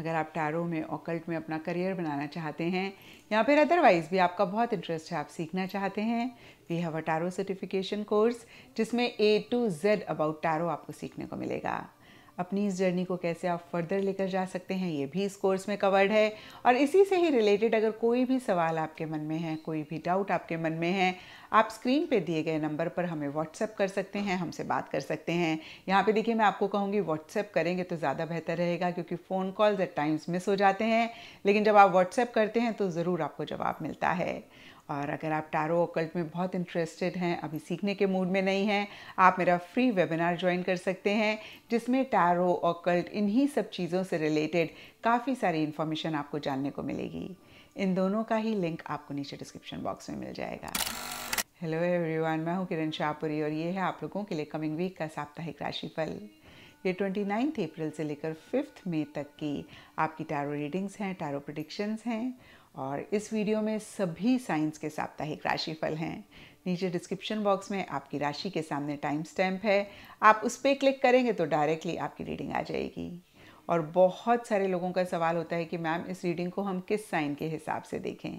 अगर आप टैरो में ऑकल्ट में अपना करियर बनाना चाहते हैं या फिर अदरवाइज़ भी आपका बहुत इंटरेस्ट है आप सीखना चाहते हैं we have a tarot certification course जिसमें A to Z about tarot आपको सीखने को मिलेगा अपनी इस जर्नी को कैसे आप फर्दर लेकर जा सकते हैं ये भी इस कोर्स में कवर्ड है और इसी से ही रिलेटेड अगर कोई भी सवाल आपके मन में है कोई भी डाउट आपके मन में है आप स्क्रीन पे दिए गए नंबर पर हमें व्हाट्सएप कर सकते हैं हमसे बात कर सकते हैं यहाँ पे देखिए मैं आपको कहूँगी व्हाट्सएप करेंगे तो ज़्यादा बेहतर रहेगा क्योंकि phone calls at times miss हो जाते हैं लेकिन जब आप व्हाट्सएप करते हैं तो ज़रूर आपको जवाब मिलता है और अगर आप टारो ओकल्ट में बहुत इंटरेस्टेड हैं अभी सीखने के मूड में नहीं हैं आप मेरा फ्री वेबिनार ज्वाइन कर सकते हैं जिसमें टारो ओकल्ट इन्हीं सब चीज़ों से रिलेटेड काफ़ी सारी इन्फॉर्मेशन आपको जानने को मिलेगी इन दोनों का ही लिंक आपको नीचे डिस्क्रिप्शन बॉक्स में मिल जाएगा हेलो एवरीवन मैं हूँ किरण शाहपुरी और ये है आप लोगों के लिए कमिंग वीक का साप्ताहिक राशिफल ये ट्वेंटी नाइन्थ अप्रैल से लेकर फिफ्थ मई तक की आपकी टैरो रीडिंग्स हैं टैरो प्रडिक्शंस हैं और इस वीडियो में सभी साइंस के साप्ताहिक राशिफल हैं नीचे डिस्क्रिप्शन बॉक्स में आपकी राशि के सामने टाइम स्टैम्प है आप उस पर क्लिक करेंगे तो डायरेक्टली आपकी रीडिंग आ जाएगी और बहुत सारे लोगों का सवाल होता है कि मैम इस रीडिंग को हम किस साइन के हिसाब से देखें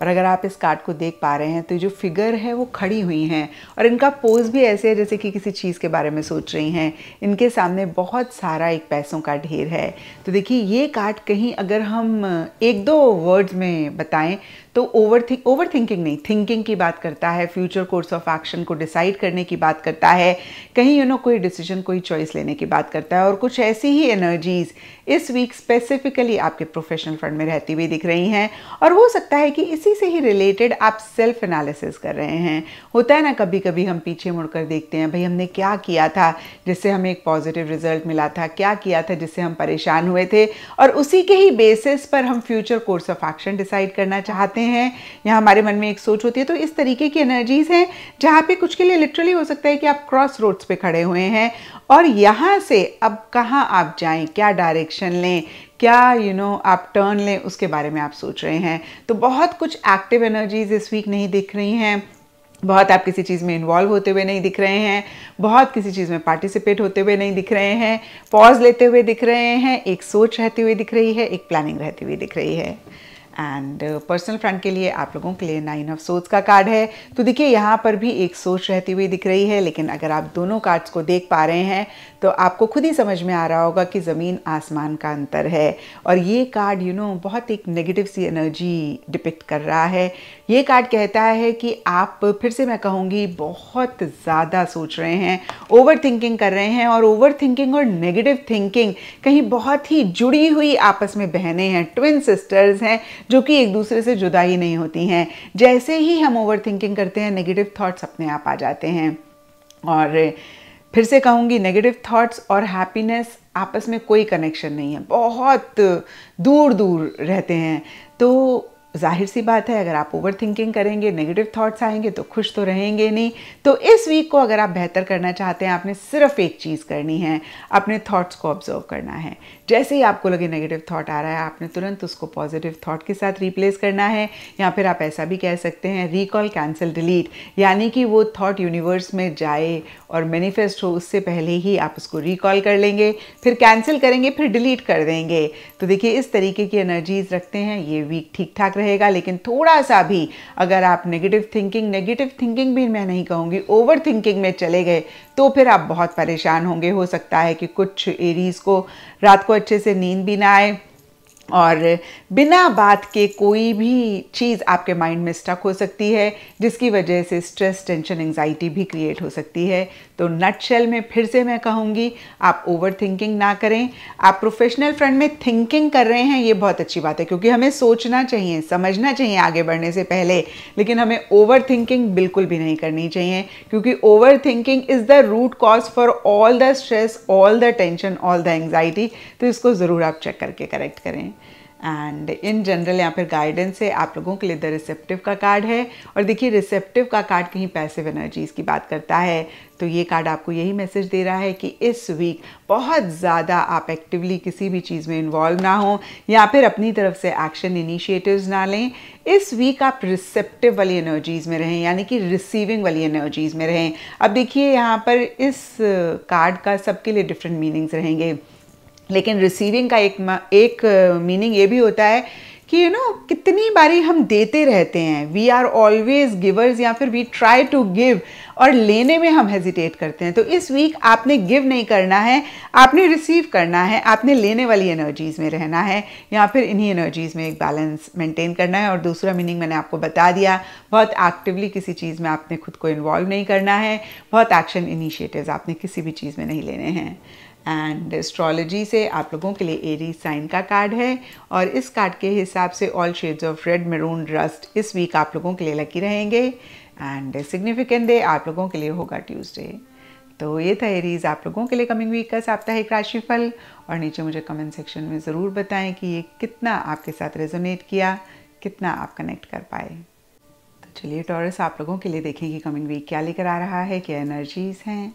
और अगर आप इस कार्ड को देख पा रहे हैं तो जो फिगर है वो खड़ी हुई हैं और इनका पोज भी ऐसे है जैसे कि किसी चीज़ के बारे में सोच रही हैं इनके सामने बहुत सारा एक पैसों का ढेर है तो देखिए ये कार्ड कहीं अगर हम एक दो वर्ड्स में बताएं तो ओवर थिंक ओवर थिंकिंग नहीं थिंकिंग की बात करता है फ्यूचर कोर्स ऑफ एक्शन को डिसाइड करने की बात करता है कहीं यू नो कोई डिसीजन कोई चॉइस लेने की बात करता है और कुछ ऐसी ही एनर्जीज इस वीक स्पेसिफिकली आपके प्रोफेशनल फंड में रहती हुई दिख रही हैं और हो सकता है कि इसी इसी से ही रिलेटेड आप सेल्फ एनालिसिस कर रहे हैं होता है ना कभी कभी हम पीछे मुड़कर देखते हैं भाई हमने क्या किया था जिससे हमें एक पॉजिटिव रिजल्ट मिला था क्या किया था जिससे हम परेशान हुए थे और उसी के ही बेसिस पर हम future course of action decide करना चाहते हैं या हमारे मन में एक सोच होती है तो इस तरीके की एनर्जीज हैं जहाँ पे कुछ के लिए लिटरली हो सकता है कि आप क्रॉस रोड्स पे खड़े हुए हैं और यहाँ से अब कहाँ आप जाएं क्या डायरेक्शन लें क्या यू you नो know, आप टर्न लें उसके बारे में आप सोच रहे हैं तो बहुत कुछ एक्टिव एनर्जीज इस वीक नहीं दिख रही हैं बहुत आप किसी चीज़ में इन्वॉल्व होते हुए नहीं दिख रहे हैं बहुत किसी चीज़ में पार्टिसिपेट होते हुए नहीं दिख रहे हैं पॉज लेते हुए दिख रहे हैं एक सोच रहती हुई दिख रही है एक प्लानिंग रहती हुई दिख रही है एंड पर्सनल फ्रंट के लिए आप लोगों के लिए नाइन ऑफ सोच का कार्ड है तो देखिए यहाँ पर भी एक सोच रहती हुई दिख रही है लेकिन अगर आप दोनों कार्ड्स को देख पा रहे हैं तो आपको खुद ही समझ में आ रहा होगा कि ज़मीन आसमान का अंतर है और ये कार्ड यू नो बहुत एक नेगेटिव सी एनर्जी डिपिक्ट कर रहा है ये कार्ड कहता है कि आप फिर से मैं कहूँगी बहुत ज़्यादा सोच रहे हैं ओवर थिंकिंग कर रहे हैं और ओवर थिंकिंग और नेगेटिव थिंकिंग कहीं बहुत ही जुड़ी हुई आपस में बहनें हैं ट्विन सिस्टर्स हैं जो कि एक दूसरे से जुदा ही नहीं होती हैं जैसे ही हम ओवर थिंकिंग करते हैं नेगेटिव थाट्स अपने आप आ जाते हैं और फिर से कहूँगी नेगेटिव थाट्स और हैप्पीनेस आपस में कोई कनेक्शन नहीं है बहुत दूर दूर रहते हैं तो जाहिर सी बात है अगर आप ओवर थिंकिंग करेंगे नेगेटिव थाट्स आएंगे तो खुश तो रहेंगे नहीं तो इस वीक को अगर आप बेहतर करना चाहते हैं आपने सिर्फ एक चीज़ करनी है अपने थाट्स को ऑब्जर्व करना है जैसे ही आपको लगे नेगेटिव थाट आ रहा है आपने तुरंत उसको पॉजिटिव थाट के साथ रिप्लेस करना है या फिर आप ऐसा भी कह सकते हैं रिकॉल कैंसिल डिलीट यानी कि वो थाट यूनिवर्स में जाए और मैनिफेस्ट हो उससे पहले ही आप उसको रिकॉल कर लेंगे फिर कैंसिल करेंगे फिर डिलीट कर देंगे तो देखिए इस तरीके की एनर्जीज रखते हैं ये वीक ठीक ठाक रहे रहेगा लेकिन थोड़ा सा भी अगर आप नेगेटिव थिंकिंग नेगेटिव थिंकिंग भी मैं नहीं कहूँगी ओवर थिंकिंग में चले गए तो फिर आप बहुत परेशान होंगे हो सकता है कि कुछ एरीज़ को रात को अच्छे से नींद भी ना आए और बिना बात के कोई भी चीज़ आपके माइंड में स्टक हो सकती है जिसकी वजह से स्ट्रेस टेंशन एंजाइटी भी क्रिएट हो सकती है तो नट शेल में फिर से मैं कहूँगी आप ओवर थिंकिंग ना करें आप प्रोफेशनल फ्रंट में थिंकिंग कर रहे हैं ये बहुत अच्छी बात है क्योंकि हमें सोचना चाहिए समझना चाहिए आगे बढ़ने से पहले लेकिन हमें ओवर थिंकिंग बिल्कुल भी नहीं करनी चाहिए क्योंकि overthinking is the root cause for all the stress all the tension all the anxiety तो इसको ज़रूर आप चेक करके करेक्ट करें एंड इन जनरल यहाँ पर गाइडेंस है आप लोगों के लिए द रिसेप्टिव का कार्ड है और देखिए रिसेप्टिव का कार्ड कहीं पैसिव एनर्जीज़ की बात करता है तो ये कार्ड आपको यही मैसेज दे रहा है कि इस वीक बहुत ज़्यादा आप एक्टिवली किसी भी चीज़ में इन्वॉल्व ना हो या फिर अपनी तरफ से एक्शन इनिशिएटिव्स ना लें इस वीक आप रिसेप्टिव वाली एनर्जीज़ में रहें यानी कि रिसीविंग वाली एनर्जीज़ में रहें अब देखिए यहाँ पर इस कार्ड का सबके लिए डिफरेंट मीनिंग्स रहेंगे लेकिन रिसीविंग का एक एक मीनिंग ये भी होता है कि यू you नो know, कितनी बारी हम देते रहते हैं वी आर ऑलवेज गिवर्स या फिर वी ट्राई टू गिव और लेने में हम हेजिटेट करते हैं तो इस वीक आपने गिव नहीं करना है आपने रिसीव करना है आपने लेने वाली एनर्जीज़ में रहना है या फिर इन्हीं एनर्जीज़ में एक बैलेंस मेंटेन करना है और दूसरा मीनिंग मैंने आपको बता दिया बहुत एक्टिवली किसी चीज़ में आपने खुद को इन्वॉल्व नहीं करना है बहुत एक्शन इनिशिएटिव्स आपने किसी भी चीज़ में नहीं लेने हैं एंड एस्ट्रोलॉजी से आप लोगों के लिए एरी साइन का कार्ड है और इस कार्ड के हिसाब से all shades of red maroon rust इस वीक आप लोगों के लिए लकी रहेंगे एंड सिग्निफिकेंट डे आप लोगों के लिए होगा ट्यूसडे तो ये था एरीज आप लोगों के लिए कमिंग वीक का साप्ताहिक राशिफल और नीचे मुझे कमेंट सेक्शन में ज़रूर बताएं कि ये कितना आपके साथ रेजोनेट किया कितना आप कनेक्ट कर पाए तो चलिए टॉरस आप लोगों के लिए देखें कि कमिंग वीक क्या लेकर आ रहा है क्या एनर्जीज़ हैं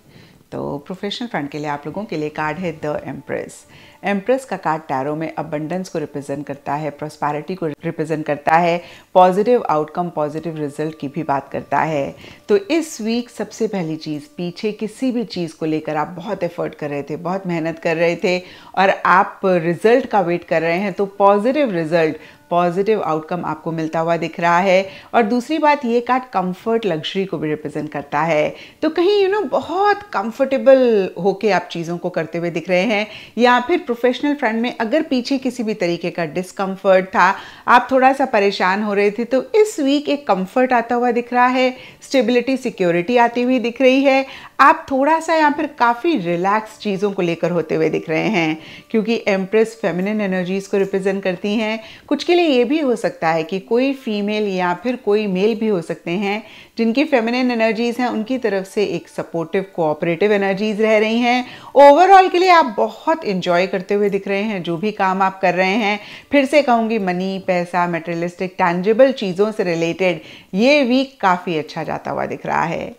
तो प्रोफेशनल फ्रंट के लिए आप लोगों के लिए कार्ड है द एम्प्रेस एम्प्रेस का कार्ड टैरो में अबंडेंस को रिप्रेजेंट करता है प्रोस्पैरिटी को रिप्रेजेंट करता है पॉजिटिव आउटकम पॉजिटिव रिजल्ट की भी बात करता है तो इस वीक सबसे पहली चीज़ पीछे किसी भी चीज़ को लेकर आप बहुत एफर्ट कर रहे थे बहुत मेहनत कर रहे थे और आप रिजल्ट का वेट कर रहे हैं तो पॉजिटिव रिजल्ट पॉजिटिव आउटकम आपको मिलता हुआ दिख रहा है और दूसरी बात ये कार्ड कंफर्ट लग्जरी को भी रिप्रेजेंट करता है तो कहीं यू you नो know, बहुत कंफर्टेबल होके आप चीज़ों को करते हुए दिख रहे हैं या फिर प्रोफेशनल फ्रंट में अगर पीछे किसी भी तरीके का डिसकम्फर्ट था आप थोड़ा सा परेशान हो रहे थे तो इस वीक एक कम्फर्ट आता हुआ दिख रहा है स्टेबिलिटी सिक्योरिटी आती हुई दिख रही है आप थोड़ा सा या फिर काफ़ी रिलैक्स चीज़ों को लेकर होते हुए दिख रहे हैं क्योंकि एम्प्रेस फेमिनिन एनर्जीज़ को रिप्रेजेंट करती हैं कुछ के लिए ये भी हो सकता है कि कोई फीमेल या फिर कोई मेल भी हो सकते हैं जिनकी फेमिनिन एनर्जीज़ हैं उनकी तरफ से एक सपोर्टिव कोऑपरेटिव एनर्जीज़ रह रही हैं ओवरऑल के लिए आप बहुत इन्जॉय करते हुए दिख रहे हैं जो भी काम आप कर रहे हैं फिर से कहूँगी मनी पैसा मेटेरियलिस्टिक टैंजेबल चीज़ों से रिलेटेड ये वीक काफ़ी अच्छा जाता हुआ दिख रहा है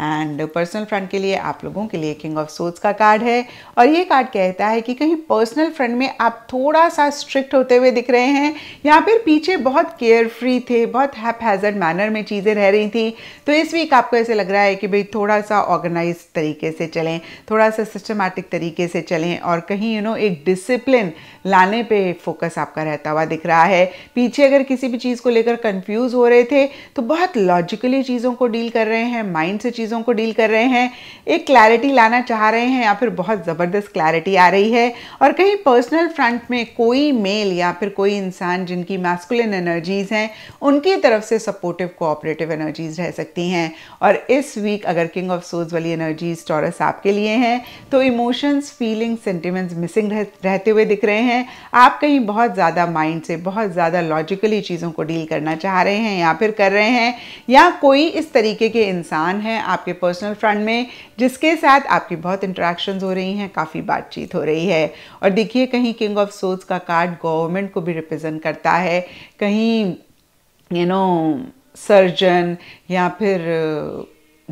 एंड पर्सनल फ्रेंड के लिए आप लोगों के लिए किंग ऑफ सोच का कार्ड है और ये कार्ड कहता है कि कहीं पर्सनल फ्रेंड में आप थोड़ा सा स्ट्रिक्ट होते हुए दिख रहे हैं या फिर पीछे बहुत केयर फ्री थे बहुत हैप हैजर्ड मैनर में चीज़ें रह रही थी तो इस वीक आपको ऐसे लग रहा है कि भाई थोड़ा सा ऑर्गेनाइज तरीके से चलें थोड़ा सा सिस्टमेटिक तरीके से चलें और कहीं यू you नो know, एक डिसिप्लिन लाने पर फोकस आपका रहता हुआ दिख रहा है पीछे अगर किसी भी चीज़ को लेकर कन्फ्यूज़ हो रहे थे तो बहुत लॉजिकली चीज़ों को डील कर रहे हैं माइंड से चीज़ चीज़ों को डील कर रहे हैं एक क्लैरिटी लाना चाह रहे हैं या फिर बहुत ज़बरदस्त क्लैरिटी आ रही है और कहीं पर्सनल फ्रंट में कोई मेल या फिर कोई इंसान जिनकी मैस्कुलिन एनर्जीज़ हैं उनकी तरफ से सपोर्टिव कोऑपरेटिव एनर्जीज़ रह सकती हैं और इस वीक अगर किंग ऑफ सोज वाली एनर्जीज़ टॉरस आपके लिए हैं तो इमोशंस फीलिंग्स सेंटिमेंट्स मिसिंग रह, रहते हुए दिख रहे हैं आप कहीं बहुत ज़्यादा माइंड से बहुत ज़्यादा लॉजिकली चीज़ों को डील करना चाह रहे हैं या फिर कर रहे हैं या कोई इस तरीके के इंसान हैं आप आपके पर्सनल फ्रंट में जिसके साथ आपकी बहुत इंट्रैक्शन हो रही हैं काफ़ी बातचीत हो रही है और देखिए कहीं किंग ऑफ सोर्स का कार्ड गवर्नमेंट को भी रिप्रेजेंट करता है कहीं यू नो सर्जन या फिर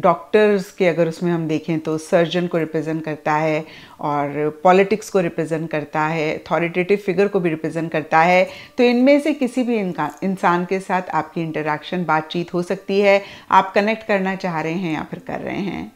डॉक्टर्स के अगर उसमें हम देखें तो सर्जन को रिप्रेजेंट करता है और पॉलिटिक्स को रिप्रेजेंट करता है अथॉरिटेटिव फिगर को भी रिप्रेजेंट करता है तो इनमें से किसी भी इंसान के साथ आपकी इंटरेक्शन बातचीत हो सकती है आप कनेक्ट करना चाह रहे हैं या फिर कर रहे हैं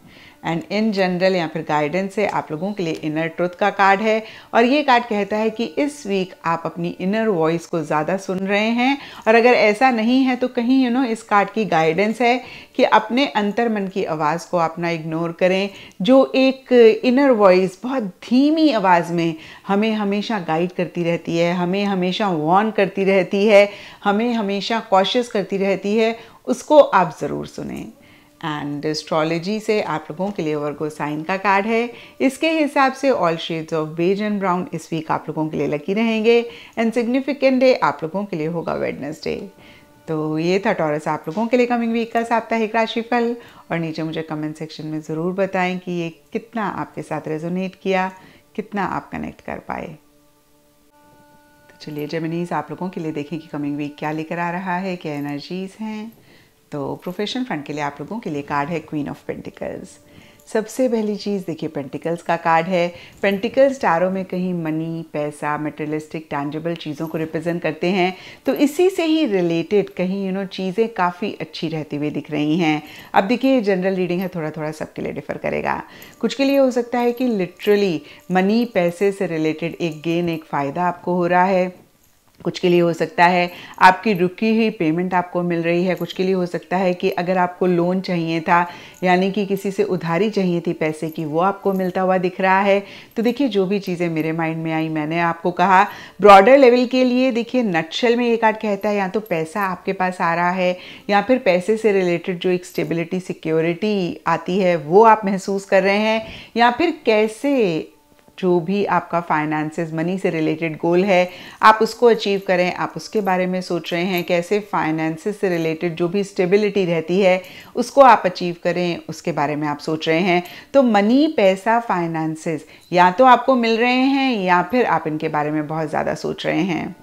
एंड इन जनरल या फिर गाइडेंस से आप लोगों के लिए इनर ट्रुथ का कार्ड है और ये कार्ड कहता है कि इस वीक आप अपनी इनर वॉइस को ज़्यादा सुन रहे हैं और अगर ऐसा नहीं है तो कहीं यू you नो know, इस कार्ड की गाइडेंस है कि अपने अंतर मन की आवाज़ को अपना इग्नोर करें जो एक इनर वॉइस बहुत धीमी आवाज़ में हमें हमेशा गाइड करती रहती है हमें हमेशा वॉर्न करती रहती है हमें हमेशा कॉशियस करती रहती है उसको आप ज़रूर सुने एंड एस्ट्रोलॉजी से आप लोगों के लिए वर्गो साइन का कार्ड है इसके हिसाब से all shades of beige and brown इस वीक आप लोगों के लिए लकी रहेंगे एंड सिग्निफिकेंट डे आप लोगों के लिए होगा वेडनेसडे तो ये था टॉरस आप लोगों के लिए कमिंग वीक का साप्ताहिक राशिफल और नीचे मुझे कमेंट सेक्शन में ज़रूर बताएं कि ये कितना आपके साथ रेजोनेट किया कितना आप कनेक्ट कर पाए तो चलिए जमनीस आप लोगों के लिए देखें कि कमिंग वीक क्या लेकर आ रहा है क्या एनर्जीज़ हैं तो प्रोफेशनल फंड के लिए आप लोगों के लिए कार्ड है क्वीन ऑफ पेंटिकल्स सबसे पहली चीज़ देखिए पेंटिकल्स का कार्ड है पेंटिकल्स टारों में कहीं मनी पैसा मेटेरियलिस्टिक टैंजेबल चीज़ों को रिप्रेजेंट करते हैं तो इसी से ही रिलेटेड कहीं यू नो चीज़ें काफ़ी अच्छी रहती हुई दिख रही हैं अब देखिए जनरल रीडिंग है थोड़ा थोड़ा सबके लिए डिफर करेगा कुछ के लिए हो सकता है कि लिटरली मनी पैसे से रिलेटेड एक गेन एक फ़ायदा आपको हो रहा है कुछ के लिए हो सकता है आपकी रुकी हुई पेमेंट आपको मिल रही है कुछ के लिए हो सकता है कि अगर आपको लोन चाहिए था यानी कि किसी से उधारी चाहिए थी पैसे की वो आपको मिलता हुआ दिख रहा है तो देखिए जो भी चीज़ें मेरे माइंड में आई मैंने आपको कहा ब्रॉडर लेवल के लिए देखिए नक्शल में ये कार्ड कहता है या तो पैसा आपके पास आ रहा है या फिर पैसे से रिलेटेड जो एक स्टेबिलिटी सिक्योरिटी आती है वो आप महसूस कर रहे हैं या फिर कैसे जो भी आपका फाइनेंसेस मनी से रिलेटेड गोल है आप उसको अचीव करें आप उसके बारे में सोच रहे हैं कैसे फाइनेंसेस से रिलेटेड जो भी स्टेबिलिटी रहती है उसको आप अचीव करें उसके बारे में आप सोच रहे हैं तो मनी पैसा फाइनेंसेस या तो आपको मिल रहे हैं या फिर आप इनके बारे में बहुत ज़्यादा सोच रहे हैं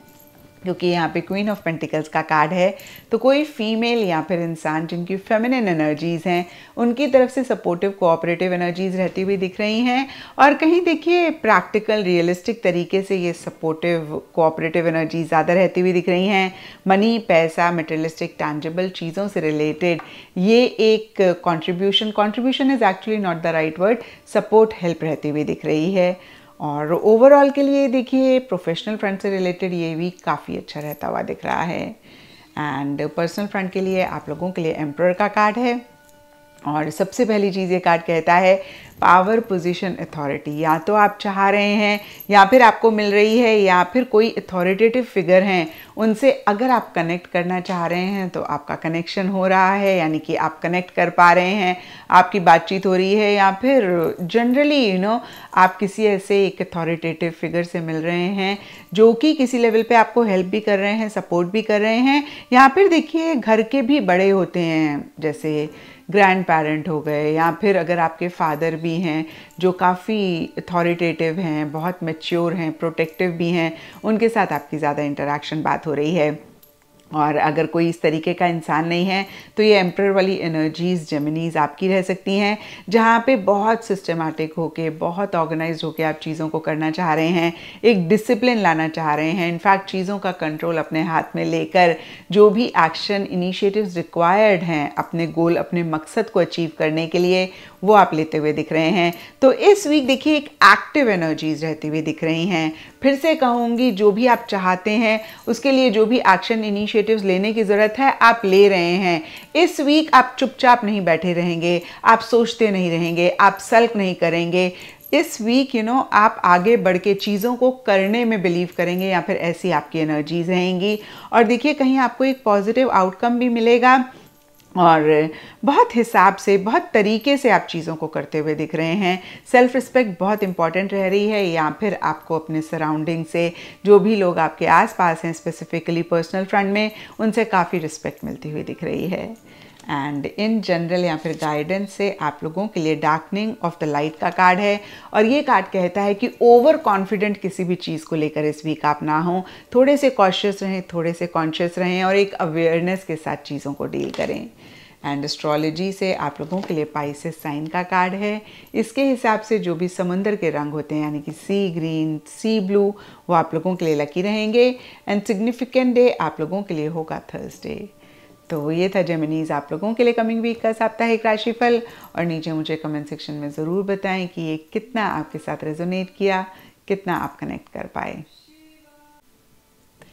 क्योंकि यहाँ पे क्वीन ऑफ पेंटिकल्स का कार्ड है तो कोई फीमेल या फिर इंसान जिनकी फेमिनिन एनर्जीज़ हैं उनकी तरफ से सपोर्टिव कोऑपरेटिव एनर्जीज़ रहती हुई दिख रही हैं और कहीं देखिए प्रैक्टिकल रियलिस्टिक तरीके से ये सपोर्टिव कोऑपरेटिव एनर्जीज ज़्यादा रहती हुई दिख रही हैं मनी पैसा मटेरियलिस्टिक टैंजेबल चीज़ों से रिलेटेड ये एक contribution contribution is actually not the right word support help रहती हुई दिख रही है और ओवरऑल के लिए देखिए प्रोफेशनल फ्रंट से रिलेटेड ये भी काफ़ी अच्छा रहता हुआ दिख रहा है एंड पर्सनल फ्रंट के लिए आप लोगों के लिए एम्प्रर का कार्ड है और सबसे पहली चीज़ ये कार्ड कहता है पावर पोजीशन अथॉरिटी या तो आप चाह रहे हैं या फिर आपको मिल रही है या फिर कोई अथॉरिटेटिव फिगर हैं उनसे अगर आप कनेक्ट करना चाह रहे हैं तो आपका कनेक्शन हो रहा है यानी कि आप कनेक्ट कर पा रहे हैं आपकी बातचीत हो रही है या फिर जनरली यू नो आप किसी ऐसे एक अथॉरिटेटिव फिगर से मिल रहे हैं जो कि किसी लेवल पे आपको हेल्प भी कर रहे हैं सपोर्ट भी कर रहे हैं या फिर देखिए घर के भी बड़े होते हैं जैसे ग्रैंड पेरेंट हो गए या फिर अगर आपके फादर भी हैं जो काफ़ी अथॉरिटेटिव हैं बहुत मेच्योर हैं प्रोटेक्टिव भी हैं उनके साथ आपकी ज़्यादा इंटरेक्शन बात हो रही है और अगर कोई इस तरीके का इंसान नहीं है तो ये एम्प्रर वाली एनर्जीज़ जेमिनीज़ आपकी रह सकती हैं जहाँ पे बहुत सिस्टमेटिक होके बहुत ऑर्गेनाइज होके आप चीज़ों को करना चाह रहे हैं एक डिसिप्लिन लाना चाह रहे हैं इनफैक्ट चीज़ों का कंट्रोल अपने हाथ में लेकर जो भी एक्शन इनिशिएटिव्स रिक्वायर्ड हैं अपने गोल अपने मकसद को अचीव करने के लिए वो आप लेते हुए दिख रहे हैं तो इस वीक देखिए एक एक्टिव एनर्जीज़ रहती हुई दिख रही हैं फिर से कहूँगी जो भी आप चाहते हैं उसके लिए जो भी एक्शन इनिशिएटिव्स लेने की ज़रूरत है आप ले रहे हैं इस वीक आप चुपचाप नहीं बैठे रहेंगे आप सोचते नहीं रहेंगे आप सल्क नहीं करेंगे इस वीक यू नो आप आगे बढ़ के चीज़ों को करने में बिलीव करेंगे या फिर ऐसी आपकी एनर्जीज रहेंगी और देखिए कहीं आपको एक पॉजिटिव आउटकम भी मिलेगा और बहुत हिसाब से बहुत तरीके से आप चीज़ों को करते हुए दिख रहे हैं सेल्फ रिस्पेक्ट बहुत इंपॉर्टेंट रह रही है या फिर आपको अपने सराउंडिंग से जो भी लोग आपके आसपास हैं स्पेसिफिकली पर्सनल फ्रंट में उनसे काफ़ी रिस्पेक्ट मिलती हुई दिख रही है एंड इन जनरल या फिर गाइडेंस से आप लोगों के लिए डार्कनिंग ऑफ द लाइट का कार्ड है और ये कार्ड कहता है कि ओवर कॉन्फिडेंट किसी भी चीज़ को लेकर इस वीक आप ना हों थोड़े से कॉशियस रहें थोड़े से कॉन्शियस रहें और एक अवेयरनेस के साथ चीज़ों को डील करें एंड एस्ट्रोलॉजी से आप लोगों के लिए पाइसेस साइन का कार्ड है इसके हिसाब से जो भी समंदर के रंग होते हैं यानी कि सी ग्रीन सी ब्लू वो आप लोगों के लिए लकी रहेंगे एंड सिग्निफिकेंट डे आप लोगों के लिए होगा थर्सडे तो ये था जेमिनीज आप लोगों के लिए कमिंग वीक का साप्ताहिक राशिफल और नीचे मुझे कमेंट सेक्शन में ज़रूर बताएं कि ये कितना आपके साथ रेजोनेट किया कितना आप कनेक्ट कर पाए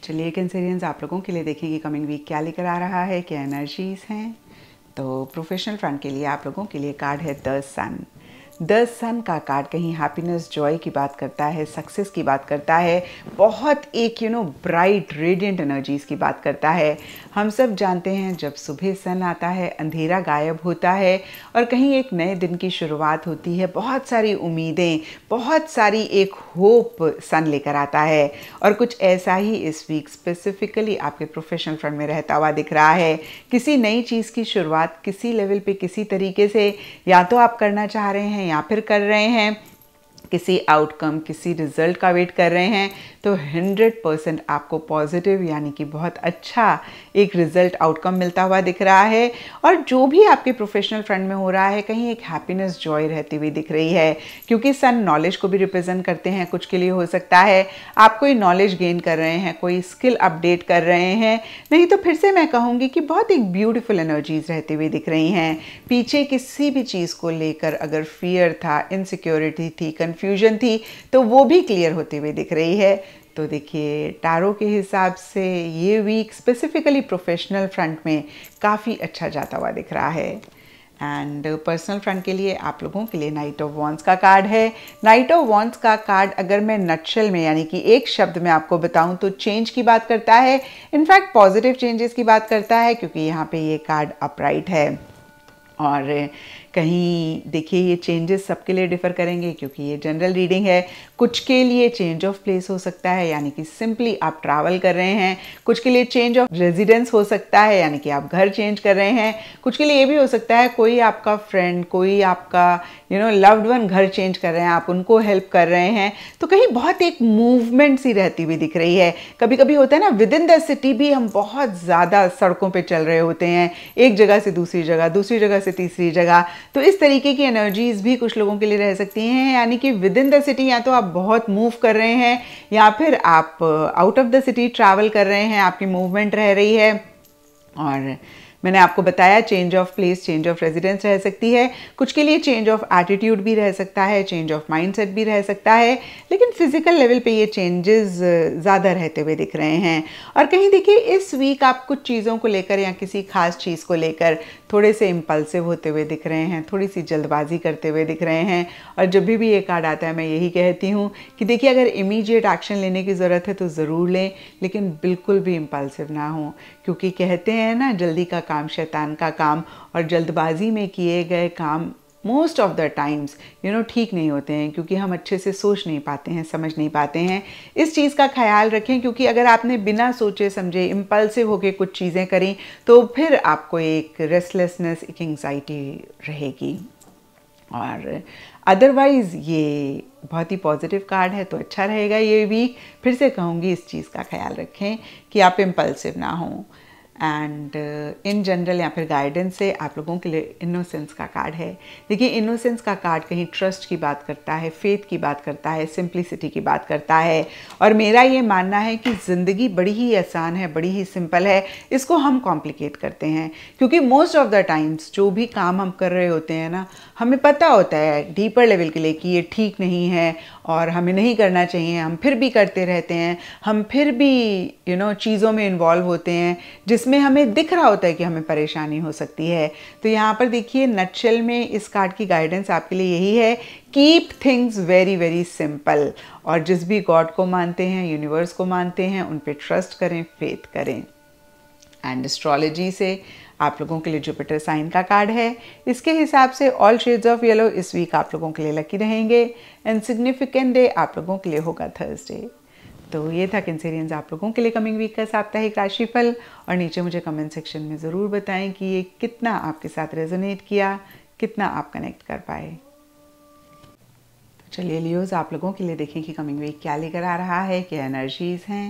चलिए कैंसरियंस आप लोगों के लिए देखेंगे कि कमिंग वीक क्या लेकर आ रहा है क्या एनर्जीज हैं तो प्रोफेशनल फ्रंट के लिए आप लोगों के लिए कार्ड है द सन द सन का कार्ड कहीं हैप्पीनेस जॉय की बात करता है सक्सेस की बात करता है बहुत एक you know bright radiant energies की बात करता है हम सब जानते हैं जब सुबह सन आता है अंधेरा गायब होता है और कहीं एक नए दिन की शुरुआत होती है बहुत सारी उम्मीदें बहुत सारी एक होप सन लेकर आता है और कुछ ऐसा ही इस वीक स्पेसिफिकली आपके प्रोफेशनल फ्रंट में रहता हुआ दिख रहा है किसी नई चीज़ की शुरुआत किसी लेवल पे किसी तरीके से या तो आप करना चाह रहे हैं या फिर कर रहे हैं किसी आउटकम किसी रिजल्ट का वेट कर रहे हैं तो 100 परसेंट आपको पॉजिटिव यानी कि बहुत अच्छा एक रिजल्ट आउटकम मिलता हुआ दिख रहा है और जो भी आपके प्रोफेशनल फ्रंट में हो रहा है कहीं एक हैप्पीनेस जॉय रहती हुई दिख रही है क्योंकि सन नॉलेज को भी रिप्रेजेंट करते हैं कुछ के लिए हो सकता है आप कोई नॉलेज गेन कर रहे हैं कोई स्किल अपडेट कर रहे हैं नहीं तो फिर से मैं कहूँगी कि बहुत एक ब्यूटिफुल एनर्जीज रहती हुई दिख रही हैं पीछे किसी भी चीज़ को लेकर अगर फियर था इनसिक्योरिटी थी कन्फ्यूज कन्फ्यूजन थी तो वो भी क्लियर होती हुई दिख रही है तो देखिए टारो के हिसाब से ये वीक स्पेसिफिकली प्रोफेशनल फ्रंट में काफ़ी अच्छा जाता हुआ दिख रहा है एंड पर्सनल फ्रंट के लिए आप लोगों के लिए नाइट ऑफ वॉन्स का कार्ड है नाइट ऑफ वॉन्स का कार्ड अगर मैं नक्शल में यानी कि एक शब्द में आपको बताऊं तो चेंज की बात करता है इनफैक्ट पॉजिटिव चेंजेस की बात करता है क्योंकि यहाँ पे ये कार्ड अपराइट है और कहीं देखिए ये चेंजेस सबके लिए डिफ़र करेंगे क्योंकि ये जनरल रीडिंग है कुछ के लिए चेंज ऑफ प्लेस हो सकता है यानी कि सिंपली आप ट्रैवल कर रहे हैं कुछ के लिए चेंज ऑफ रेजिडेंस हो सकता है यानी कि आप घर चेंज कर रहे हैं कुछ के लिए ये भी हो सकता है कोई आपका फ्रेंड कोई आपका यू नो लव्ड वन घर चेंज कर रहे हैं आप उनको हेल्प कर रहे हैं तो कहीं बहुत एक मूवमेंट सी रहती हुई दिख रही है कभी कभी होता है ना विद इन द सिटी भी हम बहुत ज़्यादा सड़कों पर चल रहे होते हैं एक जगह से दूसरी जगह दूसरी जगह से तीसरी जगह तो इस तरीके की एनर्जीज भी कुछ लोगों के लिए रह सकती हैं यानी कि विद इन द सिटी या तो आप बहुत मूव कर रहे हैं या फिर आप out of the city travel कर रहे हैं आपकी मूवमेंट रह रही है और मैंने आपको बताया change of place change of residence रह सकती है कुछ के लिए चेंज ऑफ एटीट्यूड भी रह सकता है चेंज ऑफ माइंडसेट भी रह सकता है लेकिन फिजिकल लेवल पे ये चेंजेस uh, ज़्यादा रहते हुए दिख रहे हैं और कहीं देखिए इस वीक आप कुछ चीज़ों को लेकर या किसी खास चीज़ को लेकर थोड़े से इम्पल्सिव होते हुए दिख रहे हैं थोड़ी सी जल्दबाजी करते हुए दिख रहे हैं और जब भी भी ये कार्ड आता है मैं यही कहती हूँ कि देखिए अगर इमीडिएट एक्शन लेने की ज़रूरत है तो ज़रूर लें लेकिन बिल्कुल भी इम्पल्सिव ना हो क्योंकि कहते हैं ना जल्दी का काम शैतान का काम और जल्दबाजी में किए गए काम most of the times you know ठीक नहीं होते हैं क्योंकि हम अच्छे से सोच नहीं पाते हैं समझ नहीं पाते हैं इस चीज़ का ख्याल रखें क्योंकि अगर आपने बिना सोचे समझे इम्पल्सिव होकर कुछ चीज़ें करें तो फिर आपको एक रेस्टलेसनेस एक एंगजाइटी रहेगी और अदरवाइज़ ये बहुत ही पॉजिटिव कार्ड है तो अच्छा रहेगा ये भी फिर से कहूँगी इस चीज़ का ख्याल रखें कि आप इम्पल्सिव ना हों एंड इन जनरल या फिर गाइडेंस से आप लोगों के लिए इनोसेंस का कार्ड है देखिए इनोसेंस का कार्ड कहीं ट्रस्ट की बात करता है फेथ की बात करता है सिंप्लिसिटी की बात करता है और मेरा ये मानना है कि ज़िंदगी बड़ी ही आसान है बड़ी ही सिंपल है इसको हम कॉम्प्लिकेट करते हैं क्योंकि मोस्ट ऑफ द टाइम्स जो भी काम हम कर रहे होते हैं ना हमें पता होता है डीपर लेवल के लिए कि ये ठीक नहीं है और हमें नहीं करना चाहिए हम फिर भी करते रहते हैं हम फिर भी यू नो चीज़ों में इन्वॉल्व होते हैं जिसमें हमें दिख रहा होता है कि हमें परेशानी हो सकती है तो यहाँ पर देखिए नटशेल में इस कार्ड की गाइडेंस आपके लिए यही है keep things very very simple और जिस भी गॉड को मानते हैं यूनिवर्स को मानते हैं उन पर ट्रस्ट करें फेथ करें एंड एस्ट्रोलॉजी से आप लोगों के लिए जुपिटर साइन का कार्ड है इसके हिसाब से ऑल शेड्स ऑफ येलो इस वीक आप लोगों के लिए लकी रहेंगे एंड सिग्निफिकेंट डे आप लोगों के लिए होगा थर्सडे तो ये था कैंसेरियंस आप लोगों के लिए कमिंग वीक का साप्ताहिक राशिफल और नीचे मुझे कमेंट सेक्शन में ज़रूर बताएं कि ये कितना आपके साथ रेजोनेट किया कितना आप कनेक्ट कर पाए तो चलिए लियोज आप लोगों के लिए देखें कि कमिंग वीक क्या लेकर आ रहा है क्या एनर्जीज हैं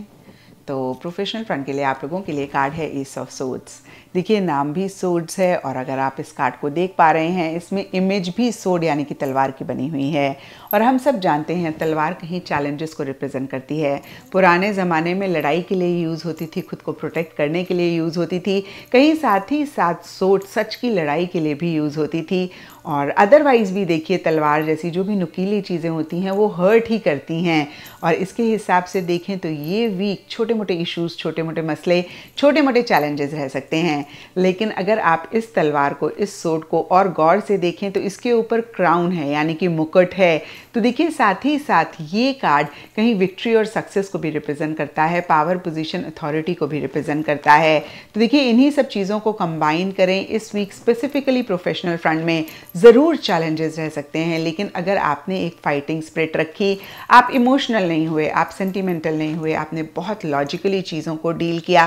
तो प्रोफेशनल फ्रंट के लिए आप लोगों के लिए कार्ड है ईस ऑफ सोड्स देखिए नाम भी सोड्स है और अगर आप इस कार्ड को देख पा रहे हैं इसमें इमेज भी सोड यानी कि तलवार की बनी हुई है और हम सब जानते हैं तलवार कहीं चैलेंजेस को रिप्रेजेंट करती है पुराने ज़माने में लड़ाई के लिए यूज़ होती थी खुद को प्रोटेक्ट करने के लिए यूज़ होती थी कहीं साथ ही साथ सोड सच की लड़ाई के लिए भी यूज़ होती थी और अदरवाइज़ भी देखिए तलवार जैसी जो भी नुकीली चीज़ें होती हैं वो हर्ट ही करती हैं और इसके हिसाब से देखें तो ये वीक छोटे मोटे इश्यूज़ छोटे मोटे मसले छोटे मोटे चैलेंजेस रह सकते हैं लेकिन अगर आप इस तलवार को इस सोट को और गौर से देखें तो इसके ऊपर क्राउन है यानी कि मुकुट है तो देखिए साथ ही साथ ये कार्ड कहीं विक्ट्री और सक्सेस को भी रिप्रेजेंट करता है पावर पोजिशन अथॉरिटी को भी रिप्रेजेंट करता है तो देखिए इन्हीं सब चीज़ों को कंबाइन करें इस वीक स्पेसिफिकली प्रोफेशनल फ्रंट में ज़रूर चैलेंजेस रह सकते हैं लेकिन अगर आपने एक फाइटिंग स्प्रिट रखी आप इमोशनल नहीं हुए आप सेंटिमेंटल नहीं हुए आपने बहुत लॉजिकली चीज़ों को डील किया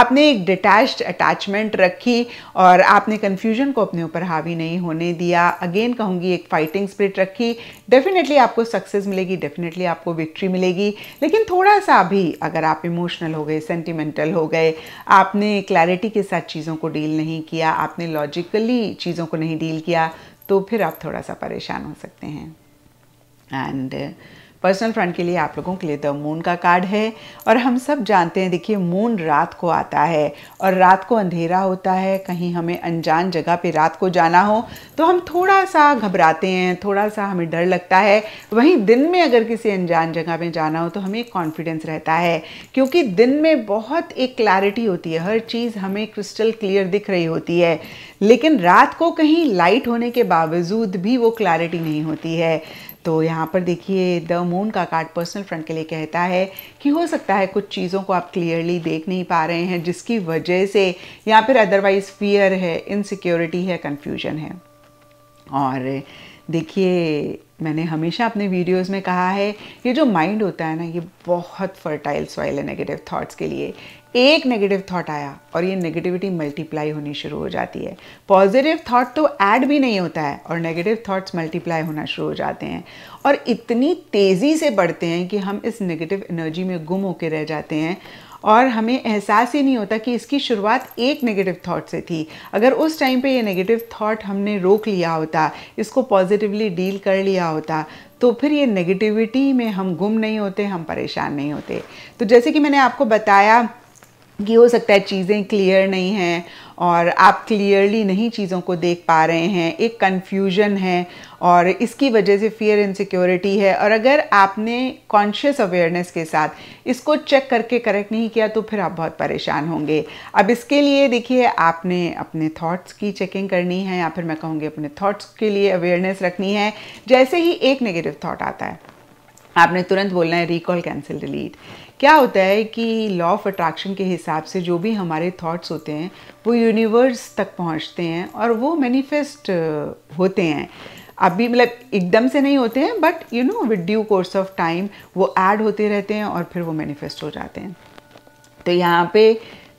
आपने एक डिटैच अटैचमेंट रखी और आपने कन्फ्यूजन को अपने ऊपर हावी नहीं होने दिया अगेन कहूँगी एक फाइटिंग स्प्रिट रखी डेफिनेटली आपको सक्सेस मिलेगी डेफिनेटली आपको विक्ट्री मिलेगी लेकिन थोड़ा सा भी अगर आप इमोशनल हो गए सेंटिमेंटल हो गए आपने क्लैरिटी के साथ चीज़ों को डील नहीं किया आपने लॉजिकली चीज़ों को नहीं डील किया तो फिर आप थोड़ा सा परेशान हो सकते हैं एंड पर्सनल फ्रंट के लिए आप लोगों के लिए द मून का कार्ड है और हम सब जानते हैं देखिए मून रात को आता है और रात को अंधेरा होता है कहीं हमें अनजान जगह पे रात को जाना हो तो हम थोड़ा सा घबराते हैं थोड़ा सा हमें डर लगता है वहीं दिन में अगर किसी अनजान जगह पे जाना हो तो हमें कॉन्फिडेंस रहता है क्योंकि दिन में बहुत एक क्लैरिटी होती है हर चीज़ हमें क्रिस्टल क्लियर दिख रही होती है लेकिन रात को कहीं लाइट होने के बावजूद भी वो क्लैरिटी नहीं होती है तो यहाँ पर देखिए द मून का कार्ड पर्सनल फ्रंट के लिए कहता है कि हो सकता है कुछ चीज़ों को आप क्लियरली देख नहीं पा रहे हैं जिसकी वजह से या फिर अदरवाइज़ फियर है इनसिक्योरिटी है कन्फ्यूजन है और देखिए मैंने हमेशा अपने वीडियोस में कहा है ये जो माइंड होता है ना ये बहुत फर्टाइल सॉइल है नेगेटिव थॉट्स के लिए एक नेगेटिव थॉट आया और ये नेगेटिविटी मल्टीप्लाई होनी शुरू हो जाती है पॉजिटिव थॉट तो ऐड भी नहीं होता है और नेगेटिव थॉट्स मल्टीप्लाई होना शुरू हो जाते हैं और इतनी तेज़ी से बढ़ते हैं कि हम इस नेगेटिव एनर्जी में गुम होकर रह जाते हैं और हमें एहसास ही नहीं होता कि इसकी शुरुआत एक नेगेटिव थॉट से थी अगर उस टाइम पे ये नेगेटिव थॉट हमने रोक लिया होता इसको पॉजिटिवली डील कर लिया होता तो फिर ये नेगेटिविटी में हम गुम नहीं होते हम परेशान नहीं होते तो जैसे कि मैंने आपको बताया कि हो सकता है चीज़ें क्लियर नहीं हैं और आप क्लियरली नहीं चीज़ों को देख पा रहे हैं एक कन्फ्यूजन है और इसकी वजह से फियर इनसिक्योरिटी है और अगर आपने कॉन्शियस अवेयरनेस के साथ इसको चेक करके करेक्ट नहीं किया तो फिर आप बहुत परेशान होंगे अब इसके लिए देखिए आपने अपने थॉट्स की चेकिंग करनी है या फिर मैं कहूँगी अपने थॉट्स के लिए अवेयरनेस रखनी है जैसे ही एक नेगेटिव थाट आता है आपने तुरंत बोलना है रिकॉल कैंसिल डिलीट क्या होता है कि लॉ ऑफ अट्रैक्शन के हिसाब से जो भी हमारे थॉट्स होते हैं वो यूनिवर्स तक पहुंचते हैं और वो मैनिफेस्ट होते हैं अभी मतलब एकदम से नहीं होते हैं but you know with due course of time वो ऐड होते रहते हैं और फिर वो मैनिफेस्ट हो जाते हैं तो यहाँ पे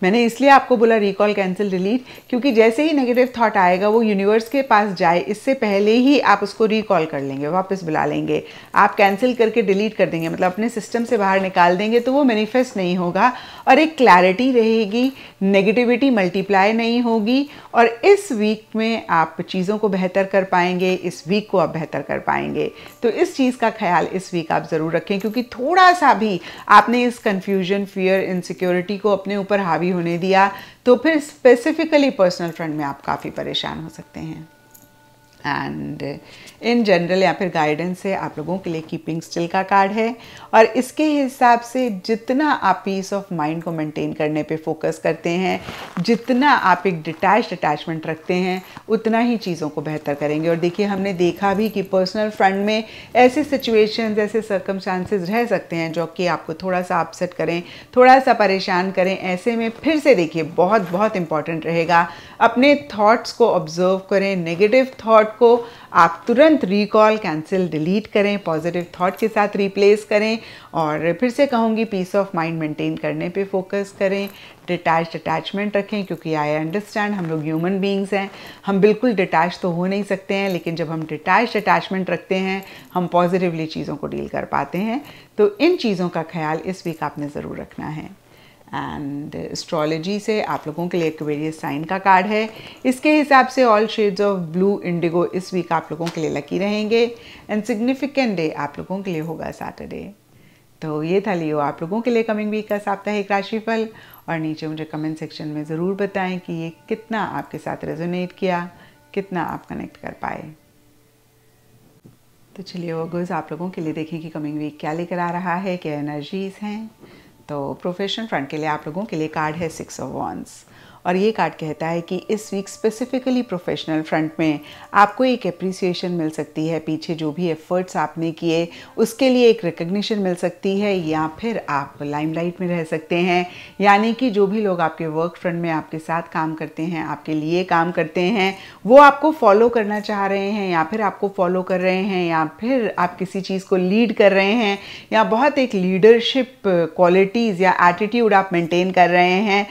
मैंने इसलिए आपको बोला रिकॉल कैंसिल डिलीट क्योंकि जैसे ही नेगेटिव थॉट आएगा वो यूनिवर्स के पास जाए इससे पहले ही आप उसको रिकॉल कर लेंगे वापस बुला लेंगे आप कैंसिल करके डिलीट कर देंगे मतलब अपने सिस्टम से बाहर निकाल देंगे तो वो मैनिफेस्ट नहीं होगा और एक क्लैरिटी रहेगी नेगेटिविटी मल्टीप्लाई नहीं होगी और इस वीक में आप चीज़ों को बेहतर कर पाएंगे इस वीक को आप बेहतर कर पाएंगे तो इस चीज़ का ख्याल इस वीक आप ज़रूर रखें क्योंकि थोड़ा सा भी आपने इस कन्फ्यूजन फियर इनसिक्योरिटी को अपने ऊपर हावी हावी होने दिया तो फिर स्पेसिफिकली पर्सनल फ्रंट में आप काफ़ी परेशान हो सकते हैं एंड इन जनरल या फिर गाइडेंस है आप लोगों के लिए कीपिंग स्टिल का कार्ड है और इसके हिसाब से जितना आप पीस ऑफ माइंड को मेंटेन करने पे फोकस करते हैं जितना आप एक डिटैच अटैचमेंट रखते हैं उतना ही चीज़ों को बेहतर करेंगे और देखिए हमने देखा भी कि पर्सनल फ्रंट में ऐसे सिचुएशन ऐसे सर्कमस्टांसिस रह सकते हैं जो कि आपको थोड़ा सा अपसेट करें थोड़ा सा परेशान करें ऐसे में फिर से देखिए बहुत बहुत इंपॉर्टेंट रहेगा अपने थॉट्स को ऑब्जर्व करें नेगेटिव थॉट को आप तुरंत रिकॉल कैंसिल डिलीट करें पॉजिटिव थॉट के साथ रिप्लेस करें और फिर से कहूँगी पीस ऑफ माइंड मेंटेन करने पे फोकस करें डिटैच अटैचमेंट रखें क्योंकि आई अंडरस्टैंड हम लोग ह्यूमन बींग्स हैं हम बिल्कुल डिटैच तो हो नहीं सकते हैं लेकिन जब हम डिटैच अटैचमेंट रखते हैं हम पॉजिटिवली चीज़ों को डील कर पाते हैं तो इन चीज़ों का ख्याल इस वीक आपने ज़रूर रखना है एंड एस्ट्रोलॉजी से आप लोगों के लिए एक्वेरियस साइन का कार्ड है इसके हिसाब से all shades of blue indigo इस वीक आप लोगों के लिए लकी रहेंगे एंड सिग्निफिकेंट डे आप लोगों के लिए होगा सैटरडे तो ये था लियो आप लोगों के लिए कमिंग वीक का साप्ताहिक राशिफल और नीचे मुझे कमेंट सेक्शन में ज़रूर बताएं कि ये कितना आपके साथ रेजोनेट किया कितना आप कनेक्ट कर पाए तो चलिए गुज़ आप लोगों के लिए देखें कि कमिंग वीक क्या लेकर आ रहा है क्या एनर्जीज हैं तो प्रोफेशनल फ्रंट के लिए आप लोगों के लिए कार्ड है सिक्स ऑफ वॉन्स और ये कार्ड कहता है कि इस वीक स्पेसिफिकली प्रोफेशनल फ्रंट में आपको एक अप्रिसिएशन मिल सकती है पीछे जो भी एफर्ट्स आपने किए उसके लिए एक रिकग्निशन मिल सकती है या फिर आप लाइमलाइट में रह सकते हैं यानी कि जो भी लोग आपके वर्क फ्रंट में आपके साथ काम करते हैं आपके लिए काम करते हैं वो आपको फॉलो करना चाह रहे हैं या फिर आपको फॉलो कर रहे हैं या फिर आप किसी चीज़ को लीड कर रहे हैं या बहुत एक लीडरशिप क्वालिटीज़ या एटीट्यूड आप मेंटेन कर रहे हैं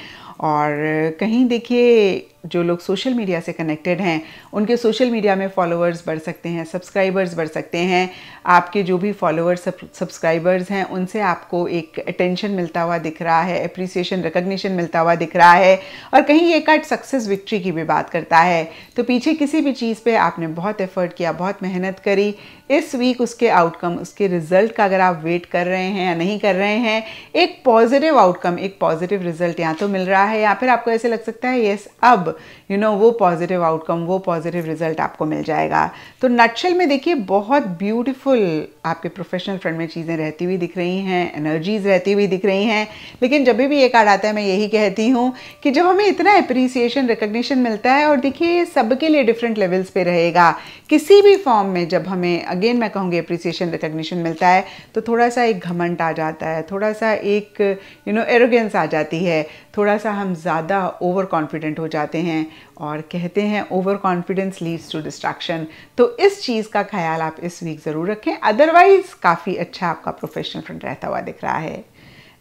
और कहीं देखिए जो लोग सोशल मीडिया से कनेक्टेड हैं उनके सोशल मीडिया में फॉलोअर्स बढ़ सकते हैं सब्सक्राइबर्स बढ़ सकते हैं आपके जो भी फॉलोअर्स सब्सक्राइबर्स हैं उनसे आपको एक अटेंशन मिलता हुआ दिख रहा है अप्रिसिएशन रिकग्निशन मिलता हुआ दिख रहा है और कहीं एक आठ सक्सेस विक्ट्री की भी बात करता है तो पीछे किसी भी चीज़ पर आपने बहुत एफर्ट किया बहुत मेहनत करी इस वीक उसके आउटकम उसके रिजल्ट का अगर आप वेट कर रहे हैं या नहीं कर रहे हैं एक पॉजिटिव आउटकम एक पॉजिटिव रिजल्ट या तो मिल रहा है या फिर आपको ऐसे लग सकता है येस अब यू you नो know, वो पॉजिटिव आउटकम वो पॉजिटिव रिजल्ट आपको मिल जाएगा तो नटशल में देखिए बहुत ब्यूटीफुल आपके प्रोफेशनल फ्रेंड में चीज़ें रहती हुई दिख रही हैं एनर्जीज रहती हुई दिख रही हैं लेकिन जब भी ये कार्ड आता है मैं यही कहती हूँ कि जब हमें इतना अप्रिसिएशन रिकग्निशन मिलता है और देखिए सबके लिए डिफरेंट लेवल्स पे रहेगा किसी भी फॉर्म में जब हमें अगेन मैं कहूँगी अप्रिसिएशन रिकग्निशन मिलता है तो थोड़ा सा एक घमंड आ जाता है थोड़ा सा एक यू नो एरोगेंस आ जाती है थोड़ा सा हम ज़्यादा ओवर कॉन्फिडेंट हो जाते हैं जाते हैं और कहते हैं over confidence leads to distraction तो इस चीज़ का ख्याल आप इस वीक ज़रूर रखें अदरवाइज़ काफ़ी अच्छा आपका प्रोफेशनल फ्रेंड रहता हुआ दिख रहा है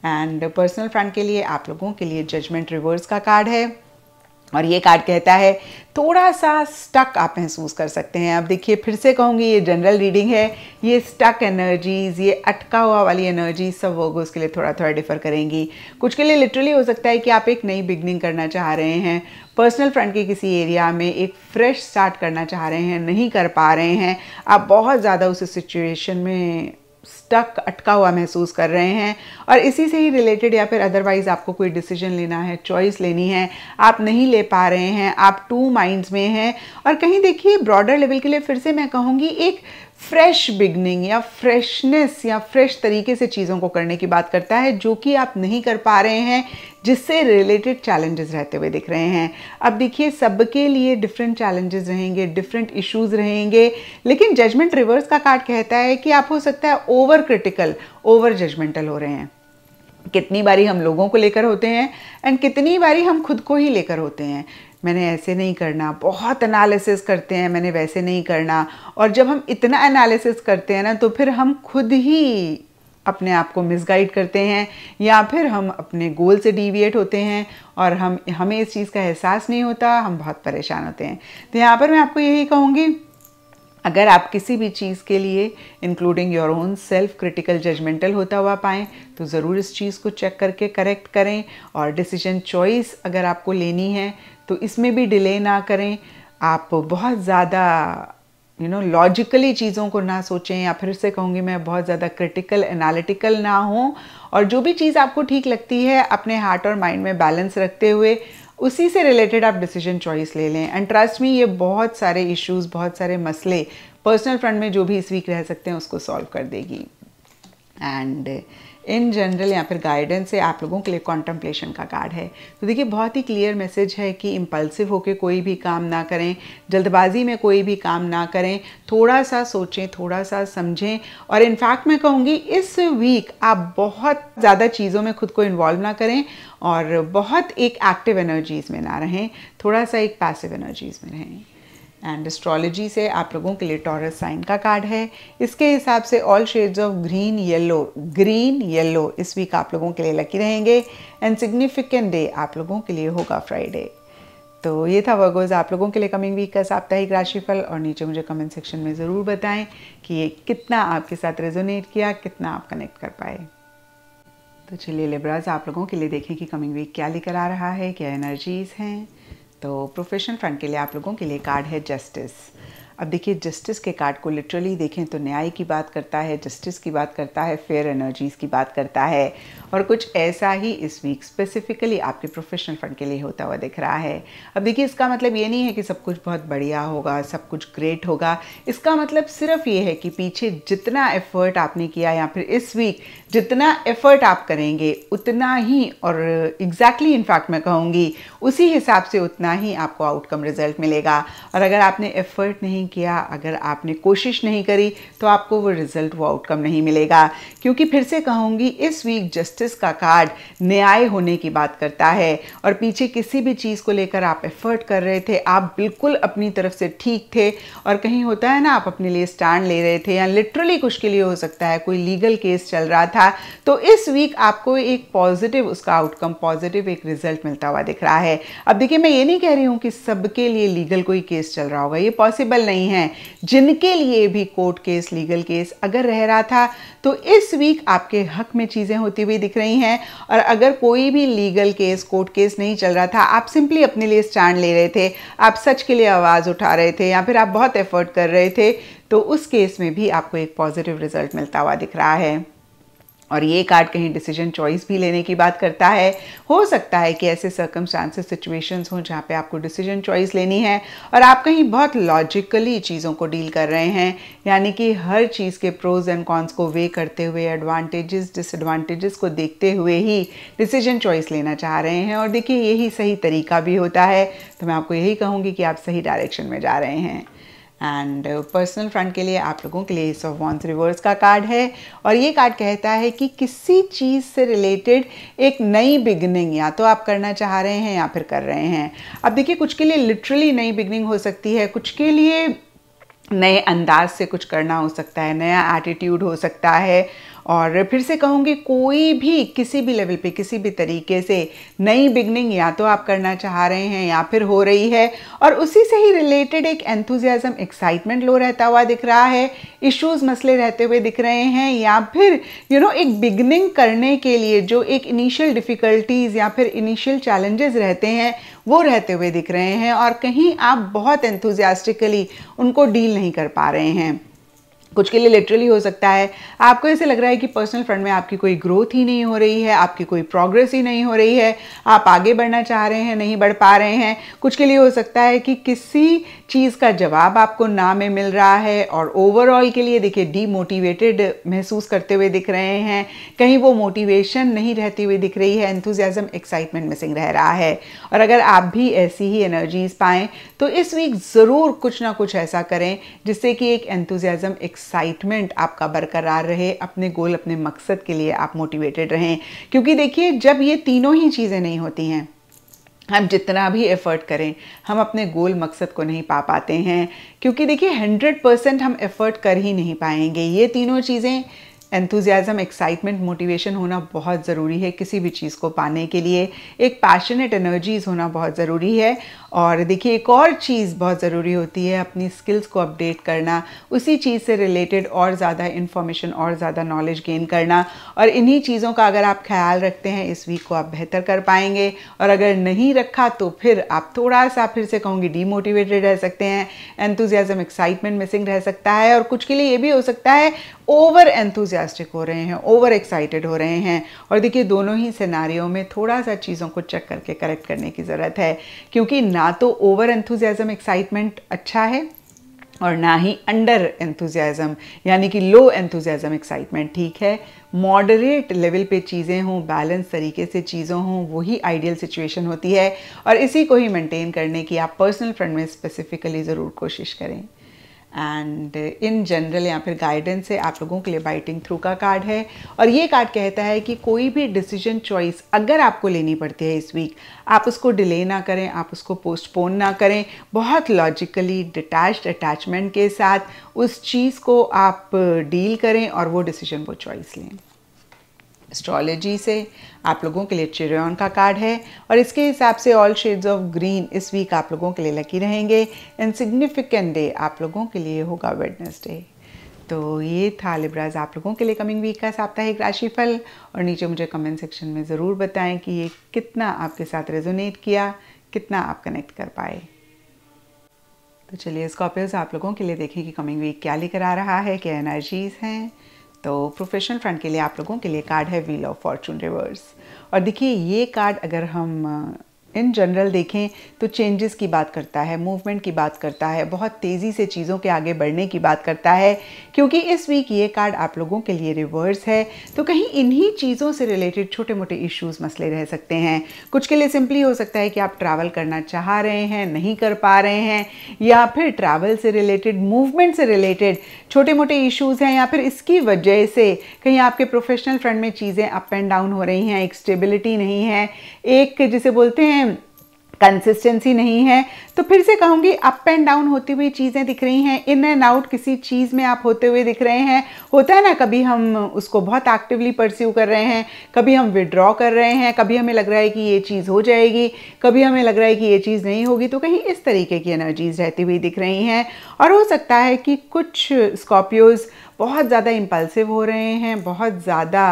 एंड पर्सनल फ्रेंड के लिए आप लोगों के लिए जजमेंट रिवर्स का कार्ड है और ये कार्ड कहता है थोड़ा सा स्टक आप महसूस कर सकते हैं अब देखिए फिर से कहूँगी ये जनरल रीडिंग है ये स्टक एनर्जीज ये अटका हुआ वाली एनर्जी सब वो के लिए थोड़ा थोड़ा डिफर करेंगी कुछ के लिए लिटरली हो सकता है कि आप एक नई बिगनिंग करना चाह रहे हैं पर्सनल फ्रंट के किसी एरिया में एक फ्रेश स्टार्ट करना चाह रहे हैं नहीं कर पा रहे हैं आप बहुत ज़्यादा उस सिचुएशन में स्टक अटका हुआ महसूस कर रहे हैं और इसी से ही रिलेटेड या फिर अदरवाइज़ आपको कोई डिसीजन लेना है चॉइस लेनी है आप नहीं ले पा रहे हैं आप टू माइंड्स में हैं और कहीं देखिए ब्रॉडर लेवल के लिए फिर से मैं कहूँगी एक फ्रेश बिगनिंग या फ्रेशनेस या फ्रेश तरीके से चीज़ों को करने की बात करता है जो कि आप नहीं कर पा रहे हैं जिससे रिलेटेड चैलेंजेस रहते हुए दिख रहे हैं अब देखिए सबके लिए डिफरेंट चैलेंजेस रहेंगे डिफरेंट इश्यूज रहेंगे लेकिन जजमेंट रिवर्स का कार्ड कहता है कि आप हो सकता है ओवर क्रिटिकल ओवर जजमेंटल हो रहे हैं कितनी बारी हम लोगों को लेकर होते हैं एंड कितनी बारी हम खुद को ही लेकर होते हैं मैंने ऐसे नहीं करना बहुत एनालिसिस करते हैं मैंने वैसे नहीं करना और जब हम इतना एनालिसिस करते हैं ना तो फिर हम खुद ही अपने आप को मिसगाइड करते हैं या फिर हम अपने गोल से डिविएट होते हैं और हम हमें इस चीज़ का एहसास नहीं होता हम बहुत परेशान होते हैं तो यहाँ पर मैं आपको यही कहूँगी अगर आप किसी भी चीज़ के लिए including your own self critical judgemental होता हुआ पाएँ तो ज़रूर इस चीज़ को चेक करके करेक्ट करें और डिसीजन चॉइस अगर आपको लेनी है तो इसमें भी डिले ना करें आप बहुत ज़्यादा यू नो लॉजिकली चीज़ों को ना सोचें या फिर से कहूँगी मैं बहुत ज़्यादा क्रिटिकल एनालिटिकल ना हूँ और जो भी चीज़ आपको ठीक लगती है अपने हार्ट और माइंड में बैलेंस रखते हुए उसी से रिलेटेड आप डिसीजन चॉइस ले लें एंड ट्रस्ट में ये बहुत सारे इश्यूज़ बहुत सारे मसले पर्सनल फ्रंट में जो भी इस वीक रह सकते हैं उसको सॉल्व कर देगी एंड uh, इन जनरल या फिर गाइडेंस है आप लोगों के लिए कॉन्टम्पलेशन का कार्ड है तो देखिए बहुत ही क्लियर मैसेज है कि इम्पल्सिव होकर कोई भी काम ना करें जल्दबाजी में कोई भी काम ना करें थोड़ा सा सोचें थोड़ा सा समझें और इनफैक्ट मैं कहूँगी इस वीक आप बहुत ज़्यादा चीज़ों में खुद को इन्वॉल्व ना करें और बहुत एक एक्टिव एनर्जीज़ में ना रहें थोड़ा सा एक पैसिव एनर्जीज़ में रहें एंड एस्ट्रोलॉजी से आप लोगों के लिए टॉरस साइन का कार्ड है इसके हिसाब से all shades of green yellow green yellow इस वीक आप लोगों के लिए लकी रहेंगे एंड सिग्निफिकेंट डे आप लोगों के लिए होगा फ्राइडे तो ये था वर्गोज आप लोगों के लिए कमिंग वीक का साप्ताहिक राशिफल और नीचे मुझे कमेंट सेक्शन में ज़रूर बताएं कि ये कितना आपके साथ रेजोनेट किया कितना आप कनेक्ट कर पाए तो चलिए लिब्राज आप लोगों के लिए देखें कि कमिंग वीक क्या लेकर आ रहा है क्या एनर्जीज़ हैं तो प्रोफेशनल फ्रंट के लिए आप लोगों के लिए कार्ड है जस्टिस अब देखिए जस्टिस के कार्ड को लिटरली देखें तो न्याय की बात करता है जस्टिस की बात करता है फेयर एनर्जीज़ की बात करता है और कुछ ऐसा ही इस वीक स्पेसिफिकली आपके प्रोफेशनल फंड के लिए होता हुआ दिख रहा है अब देखिए इसका मतलब ये नहीं है कि सब कुछ बहुत बढ़िया होगा सब कुछ ग्रेट होगा इसका मतलब सिर्फ ये है कि पीछे जितना एफर्ट आपने किया या फिर इस वीक जितना एफर्ट आप करेंगे उतना ही और एग्जैक्टली इनफैक्ट मैं कहूँगी उसी हिसाब से उतना ही आपको आउटकम रिजल्ट मिलेगा और अगर आपने एफर्ट नहीं किया अगर आपने कोशिश नहीं करी तो आपको वो रिजल्ट वो आउटकम नहीं मिलेगा क्योंकि फिर से कहूँगी इस वीक जस्टिस का कार्ड न्याय होने की बात करता है और पीछे किसी भी चीज़ को लेकर आप एफर्ट कर रहे थे आप बिल्कुल अपनी तरफ से ठीक थे और कहीं होता है ना आप अपने लिए स्टैंड ले रहे थे या लिटरली कुछ के लिए हो सकता है कोई लीगल केस चल रहा था था तो इस वीक आपको एक पॉजिटिव उसका आउटकम पॉजिटिव एक रिजल्ट मिलता हुआ दिख रहा है अब देखिए मैं ये नहीं कह रही हूँ कि सबके लिए लीगल कोई केस चल रहा होगा ये पॉसिबल नहीं है जिनके लिए भी कोर्ट केस लीगल केस अगर रह रहा था तो इस वीक आपके हक में चीज़ें होती हुई दिख रही हैं और अगर कोई भी लीगल केस कोर्ट केस नहीं चल रहा था आप सिंपली अपने लिए स्टैंड ले रहे थे आप सच के लिए आवाज़ उठा रहे थे या फिर आप बहुत एफर्ट कर रहे थे तो उस केस में भी आपको एक पॉजिटिव रिजल्ट मिलता हुआ दिख रहा है और ये कार्ड कहीं डिसीजन चॉइस भी लेने की बात करता है हो सकता है कि ऐसे सर्कमस्टांसेस सिचुएशंस हों जहाँ पे आपको डिसीजन चॉइस लेनी है और आप कहीं बहुत लॉजिकली चीज़ों को डील कर रहे हैं यानी कि हर चीज़ के प्रोज एंड कॉन्स को वे करते हुए एडवांटेजेस डिसएडवांटेजेस को देखते हुए ही डिसीजन चॉइस लेना चाह रहे हैं और देखिए यही सही तरीका भी होता है तो मैं आपको यही कहूँगी कि आप सही डायरेक्शन में जा रहे हैं एंड पर्सनल फ्रंट के लिए आप लोगों के लिए इस ऑफ वॉन्स रिवर्स का कार्ड है और ये कार्ड कहता है कि किसी चीज़ से रिलेटेड एक नई बिगनिंग या तो आप करना चाह रहे हैं या फिर कर रहे हैं अब देखिए कुछ के लिए लिटरली नई बिगनिंग हो सकती है कुछ के लिए नए अंदाज से कुछ करना हो सकता है नया एटीट्यूड हो सकता है और फिर से कहूँगी कोई भी किसी भी लेवल पे किसी भी तरीके से नई बिगनिंग या तो आप करना चाह रहे हैं या फिर हो रही है और उसी से ही रिलेटेड एक एंथुजियाज़म एक्साइटमेंट लो रहता हुआ दिख रहा है इश्यूज़ मसले रहते हुए दिख रहे हैं या फिर यू you नो know, एक बिगनिंग करने के लिए जो एक इनिशियल डिफ़िकल्टीज़ या फिर इनिशियल चैलेंजेस रहते हैं वो रहते हुए दिख रहे हैं और कहीं आप बहुत एंथुजियास्टिकली उनको डील नहीं कर पा रहे हैं कुछ के लिए लिटरली हो सकता है आपको ऐसे लग रहा है कि पर्सनल फ्रंट में आपकी कोई ग्रोथ ही नहीं हो रही है आपकी कोई प्रोग्रेस ही नहीं हो रही है आप आगे बढ़ना चाह रहे हैं नहीं बढ़ पा रहे हैं कुछ के लिए हो सकता है कि किसी चीज़ का जवाब आपको ना में मिल रहा है और ओवरऑल के लिए देखिए डीमोटिवेटेड महसूस करते हुए दिख रहे हैं कहीं वो मोटिवेशन नहीं रहती हुई दिख रही है एंथुजियाज़म एक्साइटमेंट मिसिंग रह रहा है और अगर आप भी ऐसी ही एनर्जीज पाएँ तो इस वीक ज़रूर कुछ ना कुछ ऐसा करें जिससे कि एक एंथुजियाज़म एक्स एक्साइटमेंट आपका बरकरार रहे अपने गोल अपने मकसद के लिए आप मोटिवेटेड रहें क्योंकि देखिए जब ये तीनों ही चीज़ें नहीं होती हैं हम जितना भी एफ़र्ट करें हम अपने गोल मकसद को नहीं पा पाते हैं क्योंकि देखिए हंड्रेड परसेंट हम एफ़र्ट कर ही नहीं पाएंगे ये तीनों चीज़ें एंथुजियाज़म एक्साइटमेंट मोटिवेशन होना बहुत ज़रूरी है किसी भी चीज़ को पाने के लिए एक पैशनेट एनर्जीज़ होना बहुत ज़रूरी है और देखिए एक और चीज़ बहुत ज़रूरी होती है अपनी स्किल्स को अपडेट करना उसी चीज़ से रिलेटेड और ज़्यादा इन्फॉर्मेशन और ज़्यादा नॉलेज गेन करना और इन्हीं चीज़ों का अगर आप ख्याल रखते हैं इस वीक को आप बेहतर कर पाएंगे और अगर नहीं रखा तो फिर आप थोड़ा सा फिर से कहूँगी डीमोटिवेटेड रह सकते हैं एंथुजियाज़म एक्साइटमेंट मिसिंग रह सकता है और कुछ के लिए ये भी हो सकता है ओवर एंथुजियास्टिक हो रहे हैं ओवर एक्साइटेड हो रहे हैं और देखिए दोनों ही सिनारियों में थोड़ा सा चीज़ों को चेक करके करेक्ट करने की ज़रूरत है क्योंकि ना तो ओवर एंथुजियाज़म एक्साइटमेंट अच्छा है और ना ही अंडर एंथुजियाज़म यानी कि लो एंथुजियाज़म एक्साइटमेंट ठीक है मॉडरेट लेवल पे चीज़ें हों बैलेंस तरीके से चीज़ों हों वही आइडियल सिचुएशन होती है और इसी को ही मेंटेन करने की आप पर्सनल फ्रेंड में स्पेसिफिकली ज़रूर कोशिश करें एंड इन जनरल या फिर गाइडेंस है आप लोगों के लिए बाइटिंग थ्रू का कार्ड है और ये कार्ड कहता है कि कोई भी डिसीजन चॉइस अगर आपको लेनी पड़ती है इस वीक आप उसको डिले ना करें आप उसको पोस्टपोन ना करें बहुत लॉजिकली डिटैच अटैचमेंट के साथ उस चीज़ को आप डील uh, करें और वो डिसीजन वो चॉइस लें एस्ट्रोलॉजी से आप लोगों के लिए चिरियन का कार्ड है और इसके हिसाब से ऑल शेड्स ऑफ ग्रीन इस वीक आप लोगों के लिए लकी रहेंगे एंड सिग्निफिकेंट डे आप लोगों के लिए होगा वेडनेसडे तो ये था लिब्राज आप लोगों के लिए कमिंग वीक का साप्ताहिक राशिफल और नीचे मुझे कमेंट सेक्शन में ज़रूर बताएं कि ये कितना आपके साथ रेजोनेट किया कितना आप कनेक्ट कर पाए तो चलिए स्कॉर्पियोज आप लोगों के लिए देखें कि कमिंग वीक क्या लेकर आ रहा है क्या एनर्जीज़ हैं तो प्रोफेशनल फ्रंट के लिए आप लोगों के लिए कार्ड है व्हील ऑफ फॉर्चून रिवर्स और देखिए ये कार्ड अगर हम इन जनरल देखें तो चेंजेस की बात करता है मूवमेंट की बात करता है बहुत तेज़ी से चीज़ों के आगे बढ़ने की बात करता है क्योंकि इस वीक ये कार्ड आप लोगों के लिए रिवर्स है तो कहीं इन्हीं चीज़ों से रिलेटेड छोटे मोटे इश्यूज मसले रह सकते हैं कुछ के लिए सिंपली हो सकता है कि आप ट्रैवल करना चाह रहे हैं नहीं कर पा रहे हैं या फिर ट्रैवल से रिलेटेड मूवमेंट से रिलेटेड छोटे मोटे इश्यूज़ हैं या फिर इसकी वजह से कहीं आपके प्रोफेशनल फ्रेंड में चीज़ें अप एंड डाउन हो रही हैं एक स्टेबिलिटी नहीं है एक जिसे बोलते हैं कंसिस्टेंसी नहीं है तो फिर से कहूँगी अप एंड डाउन होती हुई चीज़ें दिख रही हैं इन एंड आउट किसी चीज़ में आप होते हुए दिख रहे हैं होता है ना कभी हम उसको बहुत एक्टिवली परस्यू कर रहे हैं कभी हम विड्रॉ कर रहे हैं कभी हमें लग रहा है कि ये चीज़ हो जाएगी कभी हमें लग रहा है कि ये चीज़ नहीं होगी तो कहीं इस तरीके की एनर्जीज रहती हुई दिख रही हैं और हो सकता है कि कुछ स्कॉर्पियोज़ बहुत ज़्यादा इम्पल्सिव हो रहे हैं बहुत ज़्यादा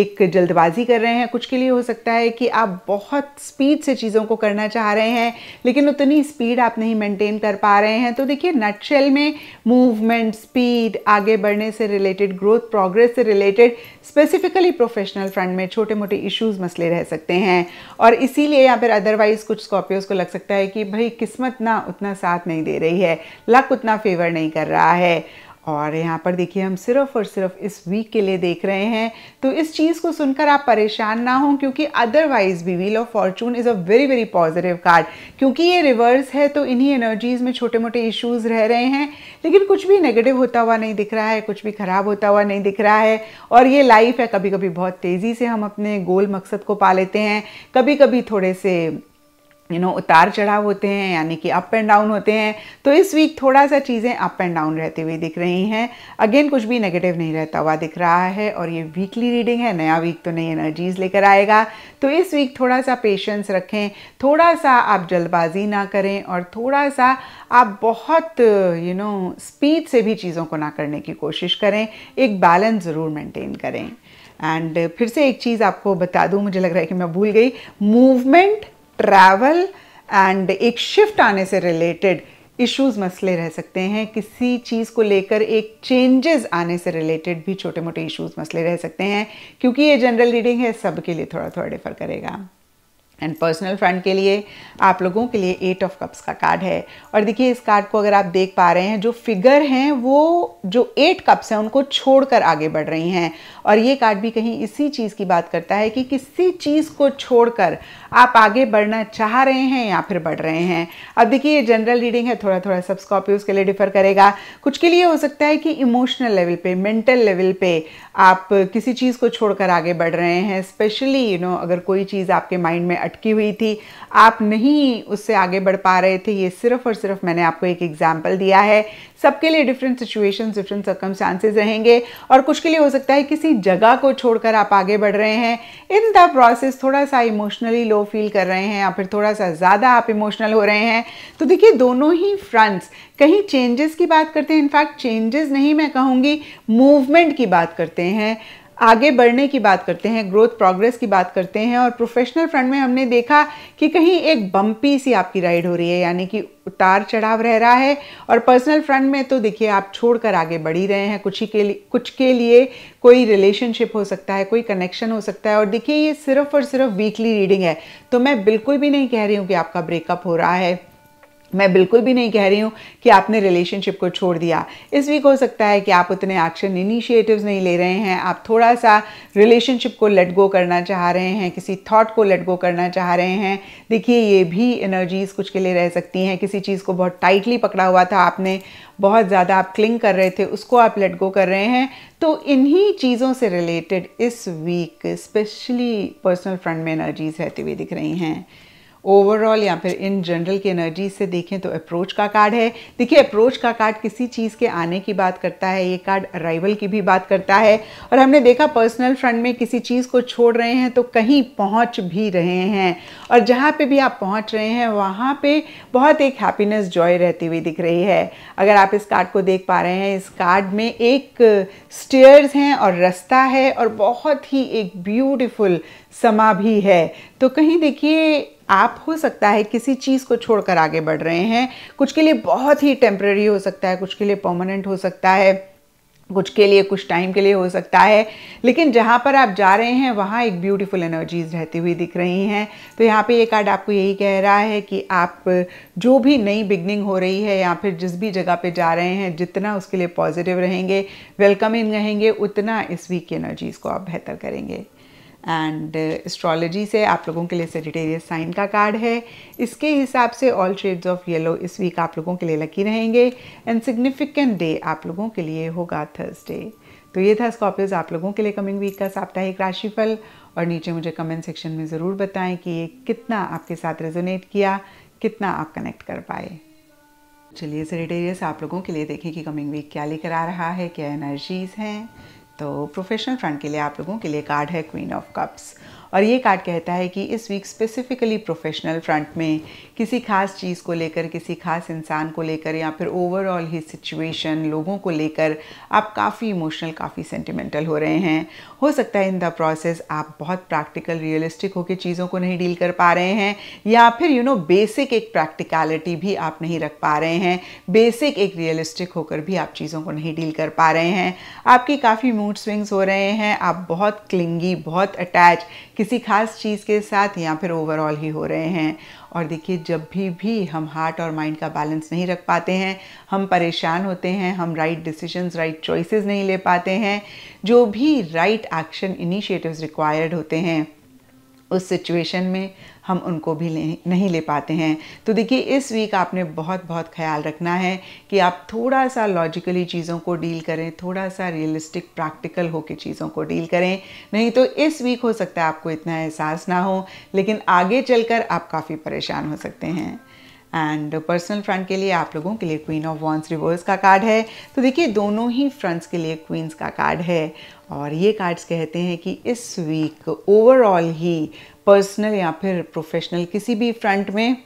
एक जल्दबाजी कर रहे हैं कुछ के लिए हो सकता है कि आप बहुत स्पीड से चीज़ों को करना चाह रहे हैं लेकिन उतनी स्पीड आप नहीं मेंटेन कर पा रहे हैं तो देखिए नटशेल में मूवमेंट स्पीड आगे बढ़ने से रिलेटेड ग्रोथ प्रोग्रेस से रिलेटेड स्पेसिफिकली प्रोफेशनल फ्रंट में छोटे मोटे इश्यूज मसले रह सकते हैं और इसीलिए या फिर अदरवाइज कुछ स्कॉर्पियोज को लग सकता है कि भाई किस्मत ना उतना साथ नहीं दे रही है लक उतना फेवर नहीं कर रहा है और यहाँ पर देखिए हम सिर्फ और सिर्फ इस वीक के लिए देख रहे हैं तो इस चीज़ को सुनकर आप परेशान ना हों क्योंकि अदरवाइज भी wheel of fortune is a very very positive card क्योंकि ये रिवर्स है तो इन्हीं एनर्जीज़ में छोटे मोटे इश्यूज़ रह रहे हैं लेकिन कुछ भी नेगेटिव होता हुआ नहीं दिख रहा है कुछ भी ख़राब होता हुआ नहीं दिख रहा है और ये लाइफ है कभी कभी बहुत तेज़ी से हम अपने गोल मकसद को पा लेते हैं कभी कभी थोड़े से यू नो उतार चढ़ाव होते हैं यानी कि अप एंड डाउन होते हैं तो इस वीक थोड़ा सा चीज़ें अप एंड डाउन रहती हुई दिख रही हैं अगेन कुछ भी नेगेटिव नहीं रहता हुआ दिख रहा है और ये वीकली रीडिंग है नया वीक तो नई एनर्जीज लेकर आएगा तो इस वीक थोड़ा सा पेशेंस रखें थोड़ा सा आप जल्दबाजी ना करें और थोड़ा सा आप बहुत यू नो स्पीड से भी चीज़ों को ना करने की कोशिश करें एक बैलेंस ज़रूर मेंटेन करें एंड फिर से एक चीज़ आपको बता दूं मुझे लग रहा है कि मैं भूल गई मूवमेंट ट्रैवल एंड एक शिफ्ट आने से रिलेटेड इश्यूज मसले रह सकते हैं किसी चीज़ को लेकर एक चेंजेस आने से रिलेटेड भी छोटे मोटे इश्यूज मसले रह सकते हैं क्योंकि ये जनरल रीडिंग है सबके लिए थोड़ा थोड़ा डिफर करेगा एंड पर्सनल फ्रेंड के लिए आप लोगों के लिए एट ऑफ कप्स का कार्ड है और देखिए इस कार्ड को अगर आप देख पा रहे हैं जो फिगर हैं वो जो एट कप्स हैं उनको छोड़कर आगे बढ़ रही हैं और ये कार्ड भी कहीं इसी चीज़ की बात करता है कि किसी चीज़ को छोड़कर आप आगे बढ़ना चाह रहे हैं या फिर बढ़ रहे हैं अब देखिए ये जनरल रीडिंग है थोड़ा थोड़ा सब स्कॉर्पियो उसके लिए डिफर करेगा कुछ के लिए हो सकता है कि इमोशनल लेवल पे मेंटल लेवल पे आप किसी चीज़ को छोड़कर आगे बढ़ रहे हैं स्पेशली यू नो अगर कोई चीज़ आपके माइंड में अटकी हुई थी आप नहीं उससे आगे बढ़ पा रहे थे ये सिर्फ और सिर्फ मैंने आपको एक एग्जाम्पल दिया है सबके लिए डिफरेंट सिचुएशन डिफरेंट सर्कमस्टांसेस रहेंगे और कुछ के लिए हो सकता है किसी जगह को छोड़कर आप आगे बढ़ रहे हैं इन द प्रोसेस थोड़ा सा इमोशनली लो फील कर रहे हैं या फिर थोड़ा सा ज़्यादा आप इमोशनल हो रहे हैं तो देखिए दोनों ही फ्रंट्स कहीं चेंजेस की बात करते हैं इनफैक्ट चेंजेस नहीं मैं कहूँगी मूवमेंट की बात करते हैं आगे बढ़ने की बात करते हैं ग्रोथ प्रोग्रेस की बात करते हैं और प्रोफेशनल फ्रंट में हमने देखा कि कहीं एक बम्पी सी आपकी राइड हो रही है यानी कि उतार चढ़ाव रह रहा है और पर्सनल फ्रंट में तो देखिए आप छोड़कर आगे बढ़ ही रहे हैं कुछ ही के लिए कुछ के लिए कोई रिलेशनशिप हो सकता है कोई कनेक्शन हो सकता है और देखिए ये सिर्फ और सिर्फ वीकली रीडिंग है तो मैं बिल्कुल भी नहीं कह रही हूँ कि आपका ब्रेकअप हो रहा है मैं बिल्कुल भी नहीं कह रही हूँ कि आपने रिलेशनशिप को छोड़ दिया इस वीक हो सकता है कि आप उतने एक्शन इनिशिएटिव्स नहीं ले रहे हैं आप थोड़ा सा रिलेशनशिप को लेट गो करना चाह रहे हैं किसी थॉट को लेट गो करना चाह रहे हैं देखिए ये भी एनर्जीज़ कुछ के लिए रह सकती हैं किसी चीज़ को बहुत टाइटली पकड़ा हुआ था आपने बहुत ज़्यादा आप क्लिंग कर रहे थे उसको आप लेट गो कर रहे हैं तो इन्हीं चीज़ों से रिलेटेड इस वीक स्पेशली पर्सनल फ्रंट में एनर्जीज़ रहती हुई दिख रही हैं ओवरऑल या फिर इन जनरल की एनर्जी से देखें तो अप्रोच का कार्ड है देखिए अप्रोच का कार्ड किसी चीज़ के आने की बात करता है ये कार्ड अराइवल की भी बात करता है और हमने देखा पर्सनल फ्रंट में किसी चीज़ को छोड़ रहे हैं तो कहीं पहुंच भी रहे हैं और जहाँ पे भी आप पहुंच रहे हैं वहाँ पे बहुत एक हैप्पीनेस जॉय रहती हुई दिख रही है अगर आप इस कार्ड को देख पा रहे हैं इस कार्ड में एक स्टेयर्स हैं और रास्ता है और बहुत ही एक ब्यूटिफुल समा भी है तो कहीं देखिए आप हो सकता है किसी चीज़ को छोड़कर आगे बढ़ रहे हैं कुछ के लिए बहुत ही टेम्प्रेरी हो सकता है कुछ के लिए परमानेंट हो सकता है कुछ के लिए कुछ टाइम के लिए हो सकता है लेकिन जहाँ पर आप जा रहे हैं वहाँ एक ब्यूटीफुल एनर्जीज रहती हुई दिख रही हैं तो यहाँ पे ये कार्ड आपको यही कह रहा है कि आप जो भी नई बिगनिंग हो रही है या फिर जिस भी जगह पे जा रहे हैं जितना उसके लिए पॉजिटिव रहेंगे वेलकमिंग रहेंगे उतना इस वीक की एनर्जीज़ को आप बेहतर करेंगे एंड एस्ट्रोलॉजी uh, से आप लोगों के लिए सेजिटेरियस साइन का कार्ड है इसके हिसाब से ऑल शेड्स ऑफ येलो इस वीक आप लोगों के लिए लकी रहेंगे एंड सिग्निफिकेंट डे आप लोगों के लिए होगा थर्सडे तो ये था स्कॉर्पियोज आप लोगों के लिए कमिंग वीक का साप्ताहिक राशिफल और नीचे मुझे कमेंट सेक्शन में ज़रूर बताएं कि ये कितना आपके साथ रेजोनेट किया कितना आप कनेक्ट कर पाए चलिए सेरेटेरियस आप लोगों के लिए देखें कि कमिंग वीक क्या लेकर आ रहा है क्या एनर्जीज़ हैं तो प्रोफेशनल फ्रंट के लिए आप लोगों के लिए कार्ड है क्वीन ऑफ कप्स और ये कार्ड कहता है कि इस वीक स्पेसिफिकली प्रोफेशनल फ्रंट में किसी खास चीज़ को लेकर किसी खास इंसान को लेकर या फिर ओवरऑल ही सिचुएशन लोगों को लेकर आप काफ़ी इमोशनल काफ़ी सेंटिमेंटल हो रहे हैं हो सकता है इन द प्रोसेस आप बहुत प्रैक्टिकल रियलिस्टिक होकर चीज़ों को नहीं डील कर पा रहे हैं या फिर यू नो बेसिक एक प्रैक्टिकलिटी भी आप नहीं रख पा रहे हैं बेसिक एक रियलिस्टिक होकर भी आप चीज़ों को नहीं डील कर पा रहे हैं आपकी काफ़ी मूड मूड स्विंग्स हो रहे हैं आप बहुत क्लिंगी बहुत अटैच किसी खास चीज़ के साथ या फिर ओवरऑल ही हो रहे हैं और देखिए जब भी भी हम हार्ट और माइंड का बैलेंस नहीं रख पाते हैं हम परेशान होते हैं हम राइट डिसीजंस राइट चॉइसेस नहीं ले पाते हैं जो भी राइट एक्शन इनिशिएटिव्स रिक्वायर्ड होते हैं उस सिचुएशन में हम उनको भी ले, नहीं ले पाते हैं तो देखिए इस वीक आपने बहुत बहुत ख्याल रखना है कि आप थोड़ा सा लॉजिकली चीज़ों को डील करें थोड़ा सा रियलिस्टिक प्रैक्टिकल होकर चीज़ों को डील करें नहीं तो इस वीक हो सकता है आपको इतना एहसास ना हो लेकिन आगे चलकर आप काफ़ी परेशान हो सकते हैं एंड पर्सनल फ्रंट के लिए आप लोगों के लिए क्वीन ऑफ वॉन्स रिवर्स का कार्ड है तो देखिए दोनों ही फ्रंट्स के लिए क्वींस का कार्ड है और ये कार्ड्स कहते हैं कि इस वीक ओवरऑल ही पर्सनल या फिर प्रोफेशनल किसी भी फ्रंट में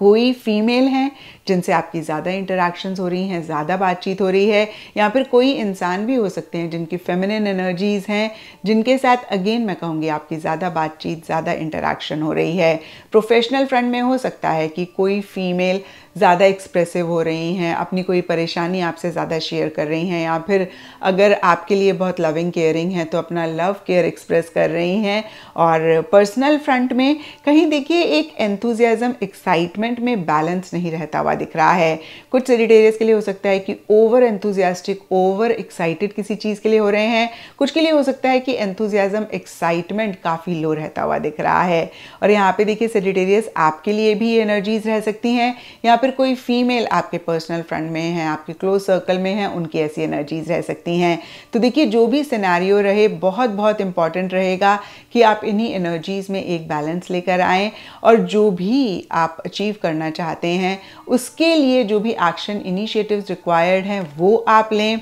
कोई फीमेल हैं जिनसे आपकी ज़्यादा इंटरेक्शंस हो रही हैं ज़्यादा बातचीत हो रही है या फिर कोई इंसान भी हो सकते हैं जिनकी फेमिनिन एनर्जीज़ हैं जिनके साथ अगेन मैं कहूँगी आपकी ज़्यादा बातचीत ज़्यादा इंटरेक्शन हो रही है प्रोफेशनल फ्रंट में हो सकता है कि कोई फीमेल ज़्यादा एक्सप्रेसिव हो रही हैं अपनी कोई परेशानी आपसे ज़्यादा शेयर कर रही हैं या फिर अगर आपके लिए बहुत लविंग केयरिंग है तो अपना लव केयर एक्सप्रेस कर रही हैं और पर्सनल फ्रंट में कहीं देखिए एक एंथुजियाज़म एक्साइटमेंट में बैलेंस नहीं रहता हुआ दिख रहा है कुछ सेजिटेरियस के लिए हो सकता है कि ओवर एंथुजियास्टिक ओवर एक्साइटेड किसी चीज़ के लिए हो रहे हैं कुछ के लिए हो सकता है कि एंथुजियाज़म एक्साइटमेंट काफ़ी लो रहता हुआ दिख रहा है और यहाँ पे देखिए सेजिटेरियस आपके लिए भी एनर्जीज रह सकती हैं यहाँ फिर कोई फीमेल आपके पर्सनल फ्रेंड में है आपके क्लोज सर्कल में है उनकी ऐसी एनर्जीज रह सकती हैं तो देखिए जो भी सिनेरियो रहे बहुत बहुत इंपॉर्टेंट रहेगा कि आप इन्हीं एनर्जीज़ में एक बैलेंस लेकर आएँ और जो भी आप अचीव करना चाहते हैं उसके लिए जो भी एक्शन इनिशिएटिव्स रिक्वायर्ड हैं वो आप लें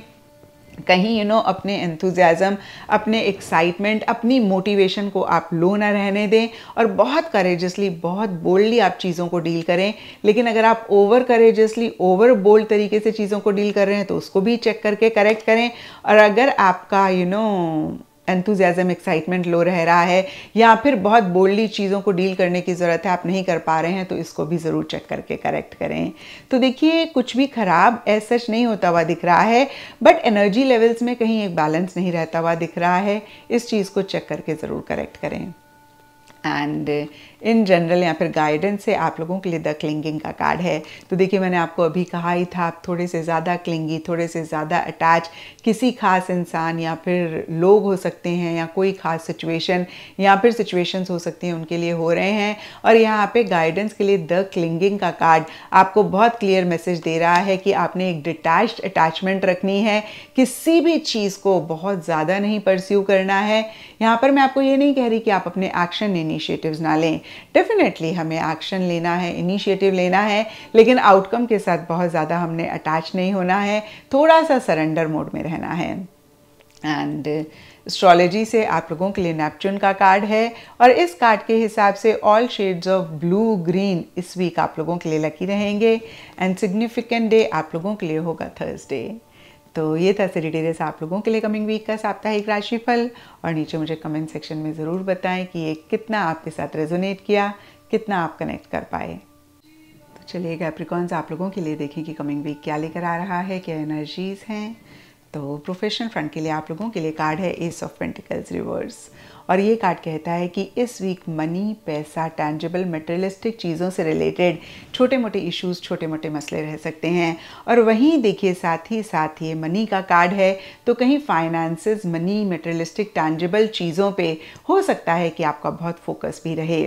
कहीं यू you नो know, अपने एंथुजियाज़म अपने एक्साइटमेंट अपनी मोटिवेशन को आप लो ना रहने दें और बहुत करेजसली बहुत बोल्डली आप चीज़ों को डील करें लेकिन अगर आप ओवर करेजसली ओवर बोल्ड तरीके से चीज़ों को डील कर रहे हैं तो उसको भी चेक करके करेक्ट करें और अगर आपका you you know know, enthusiasm excitement low रह रहा है या फिर बहुत बोल्डली चीज़ों को डील करने की ज़रूरत है आप नहीं कर पा रहे हैं तो इसको भी ज़रूर चेक करके करेक्ट करें तो देखिए कुछ भी ख़राब एज सच नहीं होता हुआ दिख रहा है बट एनर्जी लेवल्स में कहीं एक बैलेंस नहीं रहता हुआ दिख रहा है इस चीज़ को चेक करके ज़रूर करेक्ट करें एंड इन जनरल या फिर गाइडेंस से आप लोगों के लिए द क्लिंगिंग का कार्ड है तो देखिए मैंने आपको अभी कहा ही था आप थोड़े से ज़्यादा क्लिंगी थोड़े से ज़्यादा अटैच किसी खास इंसान या फिर लोग हो सकते हैं या कोई खास सिचुएशन या फिर सिचुएशंस हो सकती हैं उनके लिए हो रहे हैं और यहाँ पे गाइडेंस के लिए द क्लिंगिंग का कार्ड आपको बहुत क्लियर मैसेज दे रहा है कि आपने एक डिटैच्ड अटैचमेंट रखनी है किसी भी चीज़ को बहुत ज़्यादा नहीं परस्यू करना है यहाँ पर मैं आपको ये नहीं कह रही कि आप अपने एक्शन इनिशिएटिव्स ना लें डेफिनेटली हमें एक्शन लेना है इनिशिएटिव लेना है लेकिन आउटकम के साथ बहुत ज़्यादा हमने अटैच नहीं होना है थोड़ा सा सरेंडर मोड में रहना है एंड एस्ट्रोलॉजी से आप लोगों के लिए नेपच्यून का कार्ड है और इस कार्ड के हिसाब से all shades of blue green इस वीक आप लोगों के लिए लकी रहेंगे एंड सिग्निफिकेंट डे आप लोगों के लिए होगा थर्सडे तो ये था सेरिटेरियस आप लोगों के लिए कमिंग वीक का साप्ताहिक राशिफल और नीचे मुझे कमेंट सेक्शन में ज़रूर बताएं कि ये कितना आपके साथ रेजोनेट किया कितना आप कनेक्ट कर पाए तो चलिए गैप्रिकॉन्स आप लोगों के लिए देखें कि कमिंग वीक क्या लेकर आ रहा है क्या एनर्जीज हैं तो प्रोफेशनल फ्रंट के लिए आप लोगों के लिए कार्ड है एस ऑफ पेंटिकल्स रिवर्स और ये कार्ड कहता है कि इस वीक मनी पैसा टैंजेबल मटेरियलिस्टिक चीज़ों से रिलेटेड छोटे मोटे इश्यूज छोटे मोटे मसले रह सकते हैं और वहीं देखिए साथ ही साथ ये मनी का कार्ड है तो कहीं फाइनेंसेस मनी मटेरियलिस्टिक टैंजेबल चीज़ों पे हो सकता है कि आपका बहुत फोकस भी रहे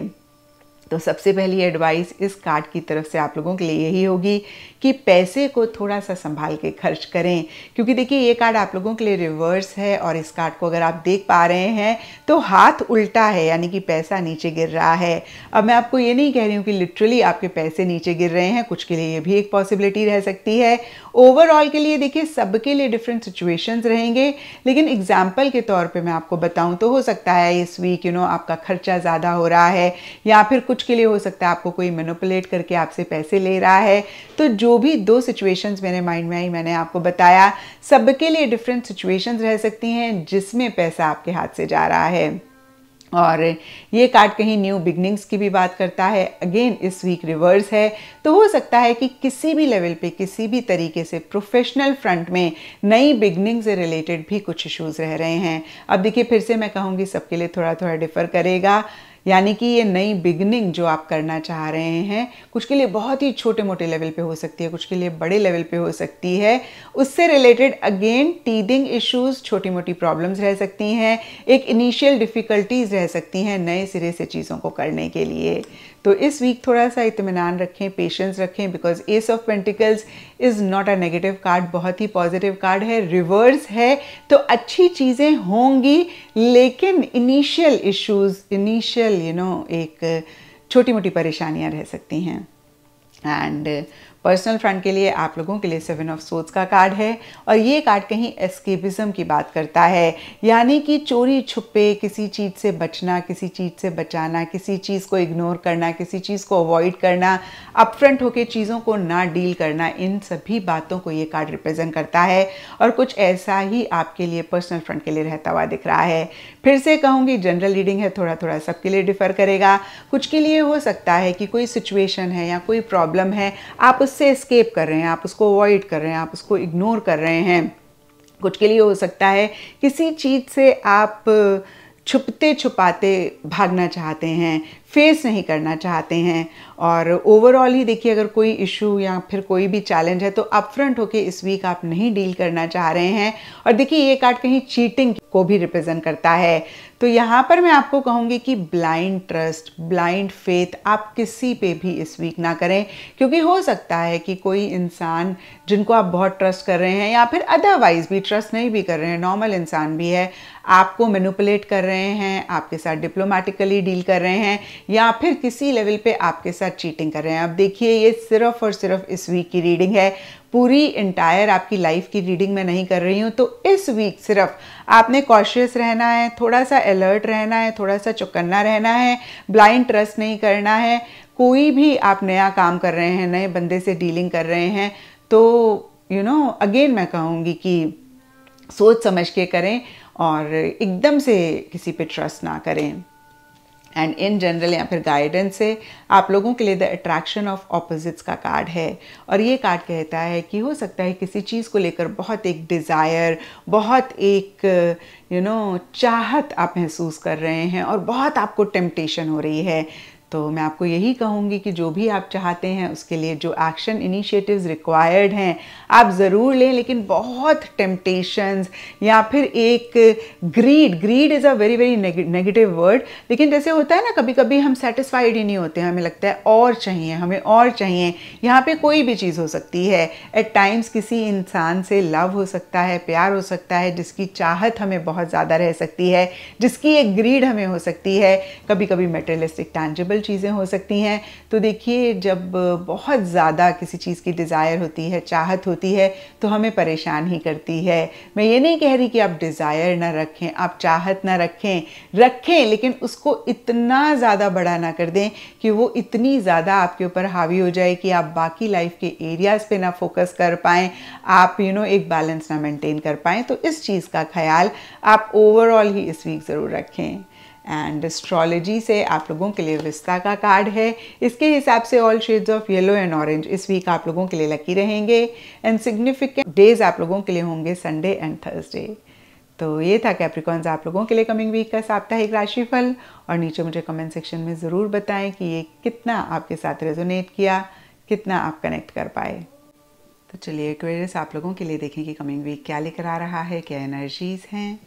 तो सबसे पहली एडवाइस इस कार्ड की तरफ से आप लोगों के लिए यही होगी कि पैसे को थोड़ा सा संभाल के खर्च करें क्योंकि देखिए ये कार्ड आप लोगों के लिए रिवर्स है और इस कार्ड को अगर आप देख पा रहे हैं तो हाथ उल्टा है यानी कि पैसा नीचे गिर रहा है अब मैं आपको ये नहीं कह रही हूँ कि लिटरली आपके पैसे नीचे गिर रहे हैं कुछ के लिए ये भी एक पॉसिबिलिटी रह सकती है ओवरऑल के लिए देखिए सबके लिए डिफरेंट सिचुएशंस रहेंगे लेकिन एग्जाम्पल के तौर पर मैं आपको बताऊँ तो हो सकता है इस वीक यू नो आपका खर्चा ज़्यादा हो रहा है या फिर कुछ कुछ के लिए हो सकता है आपको कोई मेनोपुलेट करके आपसे पैसे ले रहा है तो जो भी दो सिचुएशंस मेरे माइंड में आई मैंने आपको बताया सबके लिए डिफरेंट सिचुएशंस रह सकती हैं जिसमें पैसा आपके हाथ से जा रहा है और ये कार्ड कहीं न्यू बिगनिंग्स की भी बात करता है अगेन इस वीक रिवर्स है तो हो सकता है कि किसी भी लेवल पे किसी भी तरीके से प्रोफेशनल फ्रंट में नई बिगनिंग से रिलेटेड भी कुछ इश्यूज रह रहे हैं अब देखिए फिर से मैं कहूँगी सबके लिए थोड़ा थोड़ा डिफर करेगा यानी कि ये नई बिगनिंग जो आप करना चाह रहे हैं कुछ के लिए बहुत ही छोटे मोटे लेवल पे हो सकती है कुछ के लिए बड़े लेवल पे हो सकती है उससे रिलेटेड अगेन टीदिंग इश्यूज छोटी मोटी प्रॉब्लम्स रह सकती हैं एक इनिशियल डिफ़िकल्टीज़ रह सकती हैं नए सिरे से चीज़ों को करने के लिए तो इस वीक थोड़ा सा इतमान रखें पेशेंस रखें because ace of pentacles is not a negative card बहुत ही पॉजिटिव कार्ड है रिवर्स है तो अच्छी चीज़ें होंगी लेकिन initial issues initial you know एक छोटी मोटी परेशानियां रह सकती हैं एंड पर्सनल फ्रंट के लिए आप लोगों के लिए सेवन ऑफ सोच का कार्ड है और ये कार्ड कहीं एस्केपिज्म की बात करता है यानी कि चोरी छुपे किसी चीज़ से बचना किसी चीज़ से बचाना किसी चीज़ को इग्नोर करना किसी चीज़ को अवॉइड करना अपफ्रंट होके चीज़ों को ना डील करना इन सभी बातों को ये कार्ड रिप्रेजेंट करता है और कुछ ऐसा ही आपके लिए पर्सनल फ्रंट के लिए रहता हुआ दिख रहा है फिर से कहूँगी जनरल रीडिंग है थोड़ा थोड़ा सबके लिए डिफर करेगा कुछ के लिए हो सकता है कि कोई सिचुएशन है या कोई प्रॉब्लम है आप उस उससे स्केप कर रहे हैं आप उसको अवॉइड कर रहे हैं आप उसको इग्नोर कर रहे हैं कुछ के लिए हो सकता है किसी चीज़ से आप छुपते छुपाते भागना चाहते हैं फेस नहीं करना चाहते हैं और ओवरऑल ही देखिए अगर कोई इशू या फिर कोई भी चैलेंज है तो अपफ्रंट होके इस वीक आप नहीं डील करना चाह रहे हैं और देखिए ये कार्ड कहीं चीटिंग को भी रिप्रेजेंट करता है तो यहाँ पर मैं आपको कहूँगी कि ब्लाइंड ट्रस्ट ब्लाइंड फेथ आप किसी पे भी इस वीक ना करें क्योंकि हो सकता है कि कोई इंसान जिनको आप बहुत ट्रस्ट कर रहे हैं या फिर अदरवाइज भी ट्रस्ट नहीं भी कर रहे हैं नॉर्मल इंसान भी है आपको मैनुपलेट कर रहे हैं आपके साथ डिप्लोमेटिकली डील कर रहे हैं या फिर किसी लेवल पे आपके साथ चीटिंग कर रहे हैं आप देखिए ये सिर्फ और सिर्फ इस वीक की रीडिंग है पूरी इंटायर आपकी लाइफ की रीडिंग मैं नहीं कर रही हूँ तो इस वीक सिर्फ आपने कॉशियस रहना है थोड़ा सा अलर्ट रहना है थोड़ा सा चुकन्ना रहना है ब्लाइंड ट्रस्ट नहीं करना है कोई भी आप नया काम कर रहे हैं नए बंदे से डीलिंग कर रहे हैं तो यू नो अगेन मैं कहूँगी कि सोच समझ के करें और एकदम से किसी पे ट्रस्ट ना करें एंड इन जनरल या फिर गाइडेंस से आप लोगों के लिए द अट्रैक्शन ऑफ ऑपोजिट्स का कार्ड है और ये कार्ड कहता है कि हो सकता है किसी चीज़ को लेकर बहुत एक डिज़ायर बहुत एक यू you नो know, चाहत आप महसूस कर रहे हैं और बहुत आपको टेम्पटेशन हो रही है तो मैं आपको यही कहूँगी कि जो भी आप चाहते हैं उसके लिए जो एक्शन इनिशिएटिव्स रिक्वायर्ड हैं आप ज़रूर लें लेकिन बहुत टेम्पटेशंस या फिर एक greed greed is a very very negative word लेकिन जैसे होता है ना कभी कभी हम सेटिस्फाइड ही नहीं होते हमें लगता है और चाहिए हमें और चाहिए यहाँ पर कोई भी चीज़ हो सकती है एट टाइम्स किसी इंसान से लव हो सकता है प्यार हो सकता है जिसकी चाहत हमें बहुत ज़्यादा रह सकती है जिसकी एक ग्रीड हमें हो सकती है कभी कभी मेटेरलिस्टिक टैंजबल चीज़ें हो सकती हैं तो देखिए जब बहुत ज़्यादा किसी चीज़ की डिज़ायर होती है चाहत होती है तो हमें परेशान ही करती है मैं ये नहीं कह रही कि आप डिज़ायर ना रखें आप चाहत ना रखें रखें लेकिन उसको इतना ज़्यादा बड़ा ना कर दें कि वो इतनी ज़्यादा आपके ऊपर हावी हो जाए कि आप बाकी लाइफ के एरियाज़ पे ना फोकस कर पाएँ आप यू you नो know, एक बैलेंस ना मेंटेन कर पाएँ तो इस चीज़ का ख्याल आप ओवरऑल ही इस वीक ज़रूर रखें एंड एस्ट्रोलॉजी से आप लोगों के लिए विस्ता का कार्ड है इसके हिसाब से all shades of yellow and orange इस वीक आप लोगों के लिए लकी रहेंगे एंड सिग्निफिकेंट डेज आप लोगों के लिए होंगे संडे एंड थर्सडे तो ये था कैप्रिकॉन्स आप लोगों के लिए कमिंग वीक का साप्ताहिक राशिफल और नीचे मुझे कमेंट सेक्शन में ज़रूर बताएं कि ये कितना आपके साथ रेजोनेट किया कितना आप कनेक्ट कर पाए तो चलिए एक्वेरियस आप लोगों के लिए देखें कि कमिंग वीक क्या लेकर आ रहा है क्या एनर्जीज़ हैं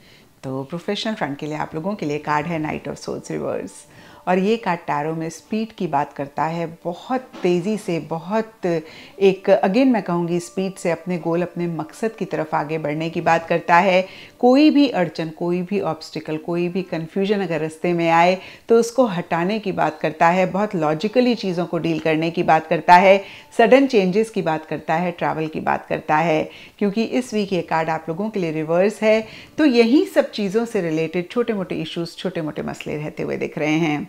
तो प्रोफेशनल फ्रंट के लिए आप लोगों के लिए कार्ड है नाइट ऑफ सोल्स रिवर्स और ये कार्ड टैरो में स्पीड की बात करता है बहुत तेज़ी से बहुत एक अगेन मैं कहूँगी स्पीड से अपने गोल अपने मकसद की तरफ आगे बढ़ने की बात करता है कोई भी अड़चन कोई भी ऑब्स्टिकल कोई भी कन्फ्यूजन अगर रस्ते में आए तो उसको हटाने की बात करता है बहुत लॉजिकली चीज़ों को डील करने की बात करता है सडन चेंजेस की बात करता है ट्रैवल की बात करता है क्योंकि इस वीक ये कार्ड आप लोगों के लिए रिवर्स है तो यही सब चीज़ों से रिलेटेड छोटे मोटे इश्यूज़ छोटे मोटे मसले रहते हुए दिख रहे हैं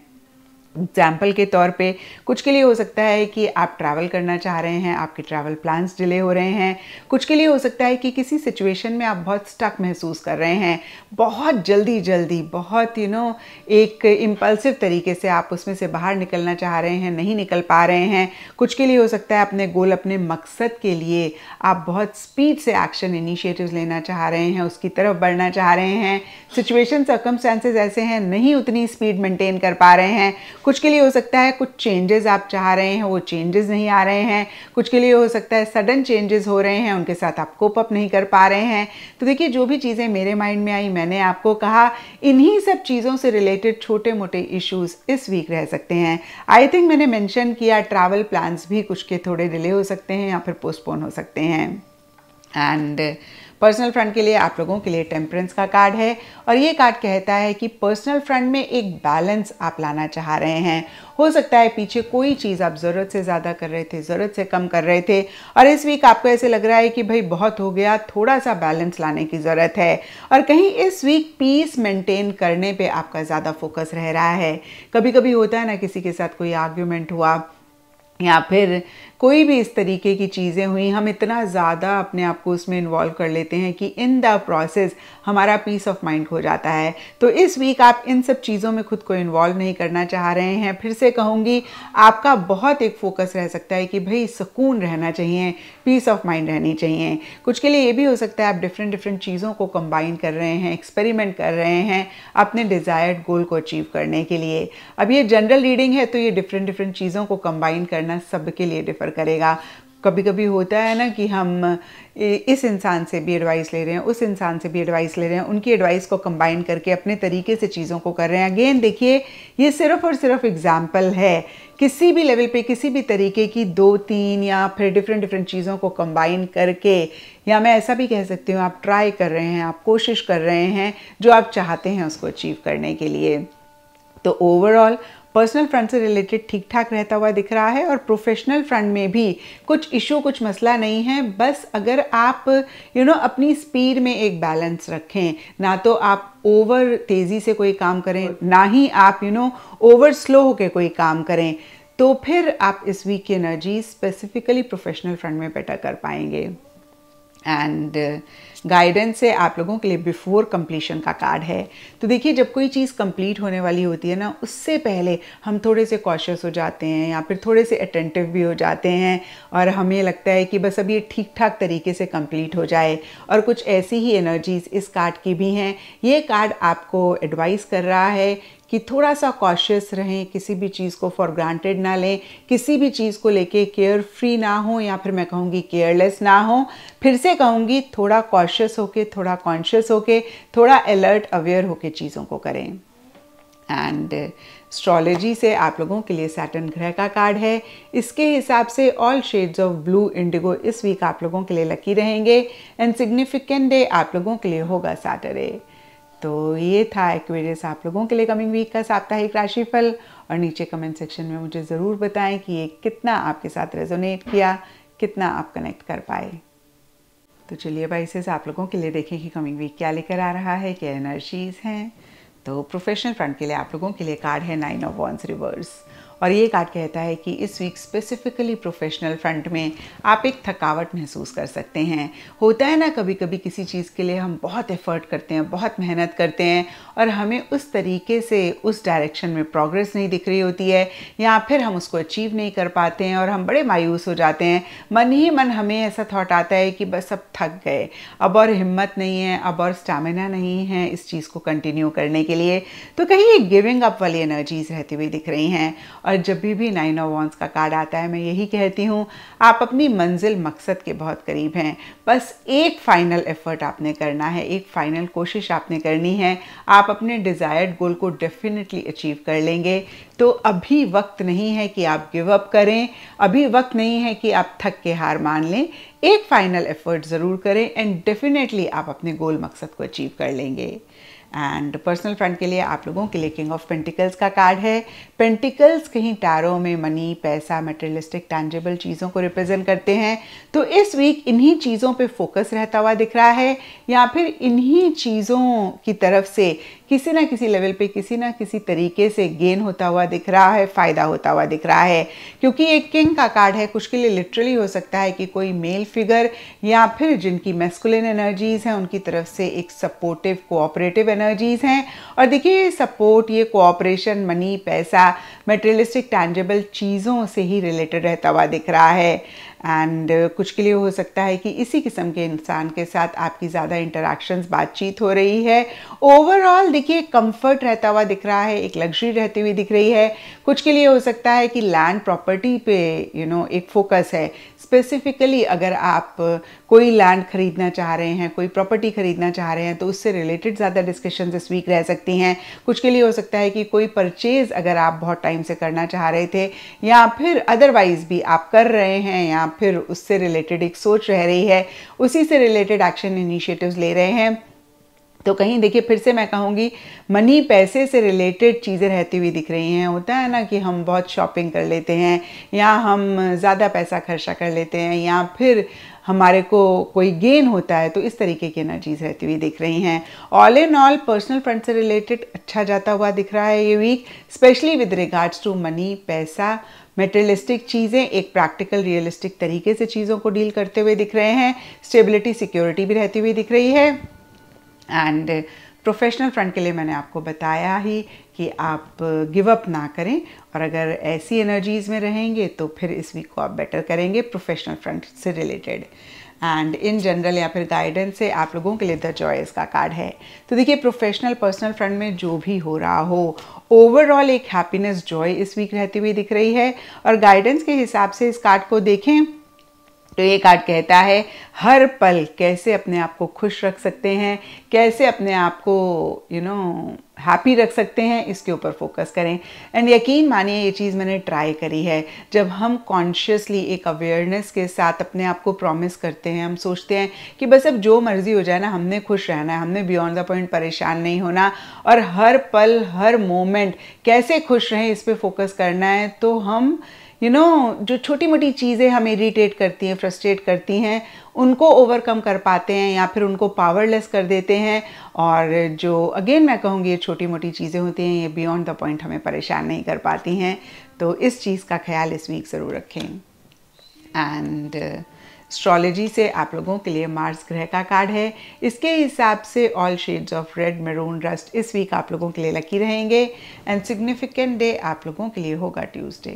एग्जाम्पल के तौर पे कुछ के लिए हो सकता है कि आप ट्रैवल करना चाह रहे हैं आपके ट्रैवल प्लान्स डिले हो रहे हैं कुछ के लिए हो सकता है कि किसी सिचुएशन में आप बहुत स्टक महसूस कर रहे हैं बहुत जल्दी जल्दी बहुत यू you नो know, एक इम्पल्सिव तरीके से आप उसमें से बाहर निकलना चाह रहे हैं नहीं निकल पा रहे हैं कुछ के लिए हो सकता है अपने गोल अपने मकसद के लिए आप बहुत स्पीड से एक्शन इनिशिएटिव लेना चाह रहे हैं उसकी तरफ बढ़ना चाह रहे हैं सिचुएशन सर्कमस्टांसेस ऐसे हैं नहीं उतनी स्पीड मेंटेन कर पा रहे हैं कुछ के लिए हो सकता है कुछ चेंजेस आप चाह रहे हैं वो चेंजेस नहीं आ रहे हैं कुछ के लिए हो सकता है सडन चेंजेस हो रहे हैं उनके साथ आप कोप अप नहीं कर पा रहे हैं तो देखिए जो भी चीज़ें मेरे माइंड में आई मैंने आपको कहा इन्हीं सब चीज़ों से रिलेटेड छोटे मोटे इश्यूज़ इस वीक रह सकते हैं आई थिंक मैंने मैंशन किया ट्रैवल प्लान्स भी कुछ के थोड़े डिले हो सकते हैं या फिर पोस्टपोन हो सकते हैं एंड uh, पर्सनल फ्रंट के लिए आप लोगों के लिए टेम्परेंस का कार्ड है और ये कार्ड कहता है कि पर्सनल फ्रंट में एक बैलेंस आप लाना चाह रहे हैं हो सकता है पीछे कोई चीज़ आप ज़रूरत से ज़्यादा कर रहे थे ज़रूरत से कम कर रहे थे और इस वीक आपको ऐसे लग रहा है कि भाई बहुत हो गया थोड़ा सा बैलेंस लाने की ज़रूरत है और कहीं इस वीक पीस मेंटेन करने पे आपका ज़्यादा फोकस रह रहा है कभी कभी होता है ना किसी के साथ कोई आर्ग्यूमेंट हुआ या फिर कोई भी इस तरीके की चीज़ें हुई हम इतना ज़्यादा अपने आप को उसमें इन्वॉल्व कर लेते हैं कि इन द प्रोसेस हमारा पीस ऑफ माइंड हो जाता है तो इस वीक आप इन सब चीज़ों में खुद को इन्वॉल्व नहीं करना चाह रहे हैं फिर से कहूँगी आपका बहुत एक फोकस रह सकता है कि भाई सुकून रहना चाहिए पीस ऑफ माइंड रहनी चाहिए कुछ के लिए ये भी हो सकता है आप डिफरेंट डिफरेंट चीज़ों को कंबाइन कर रहे हैं एक्सपेरिमेंट कर रहे हैं अपने डिज़ायर्ड गोल को अचीव करने के लिए अब ये जनरल रीडिंग है तो ये डिफरेंट डिफरेंट चीज़ों को कंबाइन करना सबके लिए डिफर करेगा कभी कभी होता है ना कि हम इस इंसान से भी एडवाइस ले रहे हैं उस इंसान से भी एडवाइस ले रहे हैं उनकी एडवाइस को कंबाइन करके अपने तरीके से चीज़ों को कर रहे हैं अगेन देखिए ये सिर्फ और सिर्फ एग्जाम्पल है किसी भी लेवल पे किसी भी तरीके की दो तीन या फिर डिफरेंट डिफरेंट चीज़ों को कंबाइन करके या मैं ऐसा भी कह सकती हूँ आप ट्राई कर रहे हैं आप कोशिश कर रहे हैं जो आप चाहते हैं उसको अचीव करने के लिए तो ओवरऑल पर्सनल फ्रंट से रिलेटेड ठीक ठाक रहता हुआ दिख रहा है और प्रोफेशनल फ्रंट में भी कुछ इशू कुछ मसला नहीं है बस अगर आप यू you नो know, अपनी स्पीड में एक बैलेंस रखें ना तो आप ओवर तेज़ी से कोई काम करें ना ही आप यू नो ओवर स्लो होकर कोई काम करें तो फिर आप इस वीक की एनर्जी स्पेसिफिकली प्रोफेशनल फ्रंट में बेटर कर पाएंगे एंड गाइडेंस uh, है आप लोगों के लिए बिफोर कम्प्लीशन का कार्ड है तो देखिए जब कोई चीज़ कंप्लीट होने वाली होती है ना उससे पहले हम थोड़े से कॉशियस हो जाते हैं या फिर थोड़े से अटेंटिव भी हो जाते हैं और हमें लगता है कि बस अब ये ठीक ठाक तरीके से कंप्लीट हो जाए और कुछ ऐसी ही एनर्जीज इस कार्ड की भी हैं ये कार्ड आपको एडवाइस कर रहा है कि थोड़ा सा कॉशियस रहें किसी भी चीज़ को फॉर ग्रांटेड ना लें किसी भी चीज़ को लेके केयर फ्री ना हो या फिर मैं कहूँगी केयरलेस ना हो फिर से कहूँगी थोड़ा कॉशियस होके थोड़ा कॉन्शियस होके थोड़ा अलर्ट अवेयर होके चीज़ों को करें एंड एस्ट्रोलॉजी से आप लोगों के लिए सैटन ग्रह का कार्ड है इसके हिसाब से all shades of blue indigo इस वीक आप लोगों के लिए लकी रहेंगे एंड सिग्निफिकेंट डे आप लोगों के लिए होगा सैटरडे तो ये था एक्वेरियस आप लोगों के लिए कमिंग वीक का साप्ताहिक राशिफल और नीचे कमेंट सेक्शन में मुझे ज़रूर बताएं कि ये कितना आपके साथ रेजोनेट किया कितना आप कनेक्ट कर पाए तो चलिए भाई से आप लोगों के लिए देखें कि कमिंग वीक क्या लेकर आ रहा है क्या एनर्जीज हैं तो प्रोफेशनल फ्रंट के लिए आप लोगों के लिए कार्ड है नाइन ऑफ वॉन्स रिवर्स और ये कार्ड कहता है कि इस वीक स्पेसिफिकली प्रोफेशनल फ्रंट में आप एक थकावट महसूस कर सकते हैं होता है ना कभी कभी किसी चीज़ के लिए हम बहुत एफर्ट करते हैं बहुत मेहनत करते हैं और हमें उस तरीके से उस डायरेक्शन में प्रोग्रेस नहीं दिख रही होती है या फिर हम उसको अचीव नहीं कर पाते हैं और हम बड़े मायूस हो जाते हैं मन ही मन हमें ऐसा थाट आता है कि बस अब थक गए अब और हिम्मत नहीं है अब और स्टैमिना नहीं है इस चीज़ को कंटिन्यू करने के लिए तो कहीं ये गिविंग अप वाली एनर्जीज रहती हुई दिख रही हैं और जब भी भी नाइन ऑफ वॉन्स का कार्ड आता है मैं यही कहती हूँ आप अपनी मंजिल मकसद के बहुत करीब हैं बस एक फ़ाइनल एफ़र्ट आपने करना है एक फ़ाइनल कोशिश आपने करनी है आप अपने डिज़ायर्ड गोल को डेफिनेटली अचीव कर लेंगे तो अभी वक्त नहीं है कि आप गिव अप करें अभी वक्त नहीं है कि आप थक के हार मान लें एक फ़ाइनल एफ़र्ट ज़रूर करें एंड डेफिनेटली आप अपने गोल मकसद को अचीव कर लेंगे एंड पर्सनल फ्रेंड के लिए आप लोगों के लिए किंग ऑफ पेंटिकल्स का कार्ड है पेंटिकल्स कहीं टैरो में मनी पैसा मटेरियलिस्टिक टैंजेबल चीज़ों को रिप्रेजेंट करते हैं तो इस वीक इन्हीं चीज़ों पे फोकस रहता हुआ दिख रहा है या फिर इन्हीं चीज़ों की तरफ से किसी ना किसी लेवल पे किसी ना किसी तरीके से गेन होता हुआ दिख रहा है फ़ायदा होता हुआ दिख रहा है क्योंकि एक किंग का कार्ड है कुछ के लिए लिटरली हो सकता है कि कोई मेल फिगर या फिर जिनकी मेस्कुलिन एनर्जीज़ हैं उनकी तरफ से एक सपोर्टिव कोऑपरेटिव एनर्जीज़ हैं और देखिए सपोर्ट ये कोऑपरेशन मनी पैसा मेटेरियलिस्टिक टैंजेबल चीज़ों से ही रिलेटेड रहता हुआ दिख रहा है एंड uh, कुछ के लिए हो सकता है कि इसी किस्म के इंसान के साथ आपकी ज़्यादा इंटरेक्शंस बातचीत हो रही है ओवरऑल देखिए कंफर्ट रहता हुआ दिख रहा है एक लग्जरी रहती हुई दिख रही है कुछ के लिए हो सकता है कि लैंड प्रॉपर्टी पे यू you नो know, एक फोकस है स्पेसिफिकली अगर आप uh, कोई लैंड खरीदना चाह रहे हैं कोई प्रॉपर्टी खरीदना चाह रहे हैं तो उससे रिलेटेड ज़्यादा डिस्कशन इस वीक रह सकती हैं कुछ के लिए हो सकता है कि कोई परचेज़ अगर आप बहुत टाइम से करना चाह रहे थे या फिर अदरवाइज़ भी आप कर रहे हैं या फिर उससे रिलेटेड एक सोच रह रही है उसी से रिलेटेड एक्शन इनिशिएटिव्स ले रहे हैं तो कहीं देखिए फिर से मैं कहूँगी मनी पैसे से रिलेटेड चीज़ें रहती हुई दिख रही हैं होता है ना कि हम बहुत शॉपिंग कर लेते हैं या हम ज़्यादा पैसा खर्चा कर लेते हैं या फिर हमारे को कोई गेन होता है तो इस तरीके की एनर्जीज रहती हुई दिख रही हैं all in all personal front से रिलेटेड अच्छा जाता हुआ दिख रहा है ये week specially with regards to money पैसा मेटेरियलिस्टिक चीज़ें एक प्रैक्टिकल रियलिस्टिक तरीके से चीज़ों को डील करते हुए दिख रहे हैं स्टेबिलिटी सिक्योरिटी भी रहती हुई दिख रही है एंड प्रोफेशनल फ्रंट के लिए मैंने आपको बताया ही कि आप गिव अप ना करें और अगर ऐसी एनर्जीज़ में रहेंगे तो फिर इस वीक को आप बेटर करेंगे प्रोफेशनल फ्रंट से रिलेटेड एंड इन जनरल या फिर गाइडेंस से आप लोगों के लिए द चॉइस का कार्ड है तो देखिए प्रोफेशनल पर्सनल फ्रंट में जो भी हो रहा हो ओवरऑल एक हैप्पीनेस जॉय इस वीक रहती हुई दिख रही है और गाइडेंस के हिसाब से इस कार्ड को देखें तो ये कार्ड कहता है हर पल कैसे अपने आप को खुश रख सकते हैं कैसे अपने आप को यू नो हैप्पी रख सकते हैं इसके ऊपर फोकस करें एंड यकीन मानिए ये चीज़ मैंने ट्राई करी है जब हम कॉन्शियसली एक अवेयरनेस के साथ अपने आप को प्रॉमिस करते हैं हम सोचते हैं कि बस अब जो मर्ज़ी हो जाए ना हमने खुश रहना है हमने बियॉन्ड द पॉइंट परेशान नहीं होना और हर पल हर मोमेंट कैसे खुश रहें इस पर फोकस करना है तो हम यू you नो know, जो छोटी मोटी चीज़ें हमें इरीटेट करती हैं फ्रस्ट्रेट करती हैं उनको ओवरकम कर पाते हैं या फिर उनको पावरलेस कर देते हैं और जो अगेन मैं कहूँगी ये छोटी मोटी चीज़ें होती हैं ये बियॉन्ड द पॉइंट हमें परेशान नहीं कर पाती हैं तो इस चीज़ का ख्याल इस वीक ज़रूर रखें एंड एस्ट्रोलॉजी से आप लोगों के लिए मार्स ग्रह का कार्ड है इसके हिसाब से all shades of red maroon rust इस वीक आप लोगों के लिए लकी रहेंगे एंड सिग्निफिकेंट डे आप लोगों के लिए होगा ट्यूसडे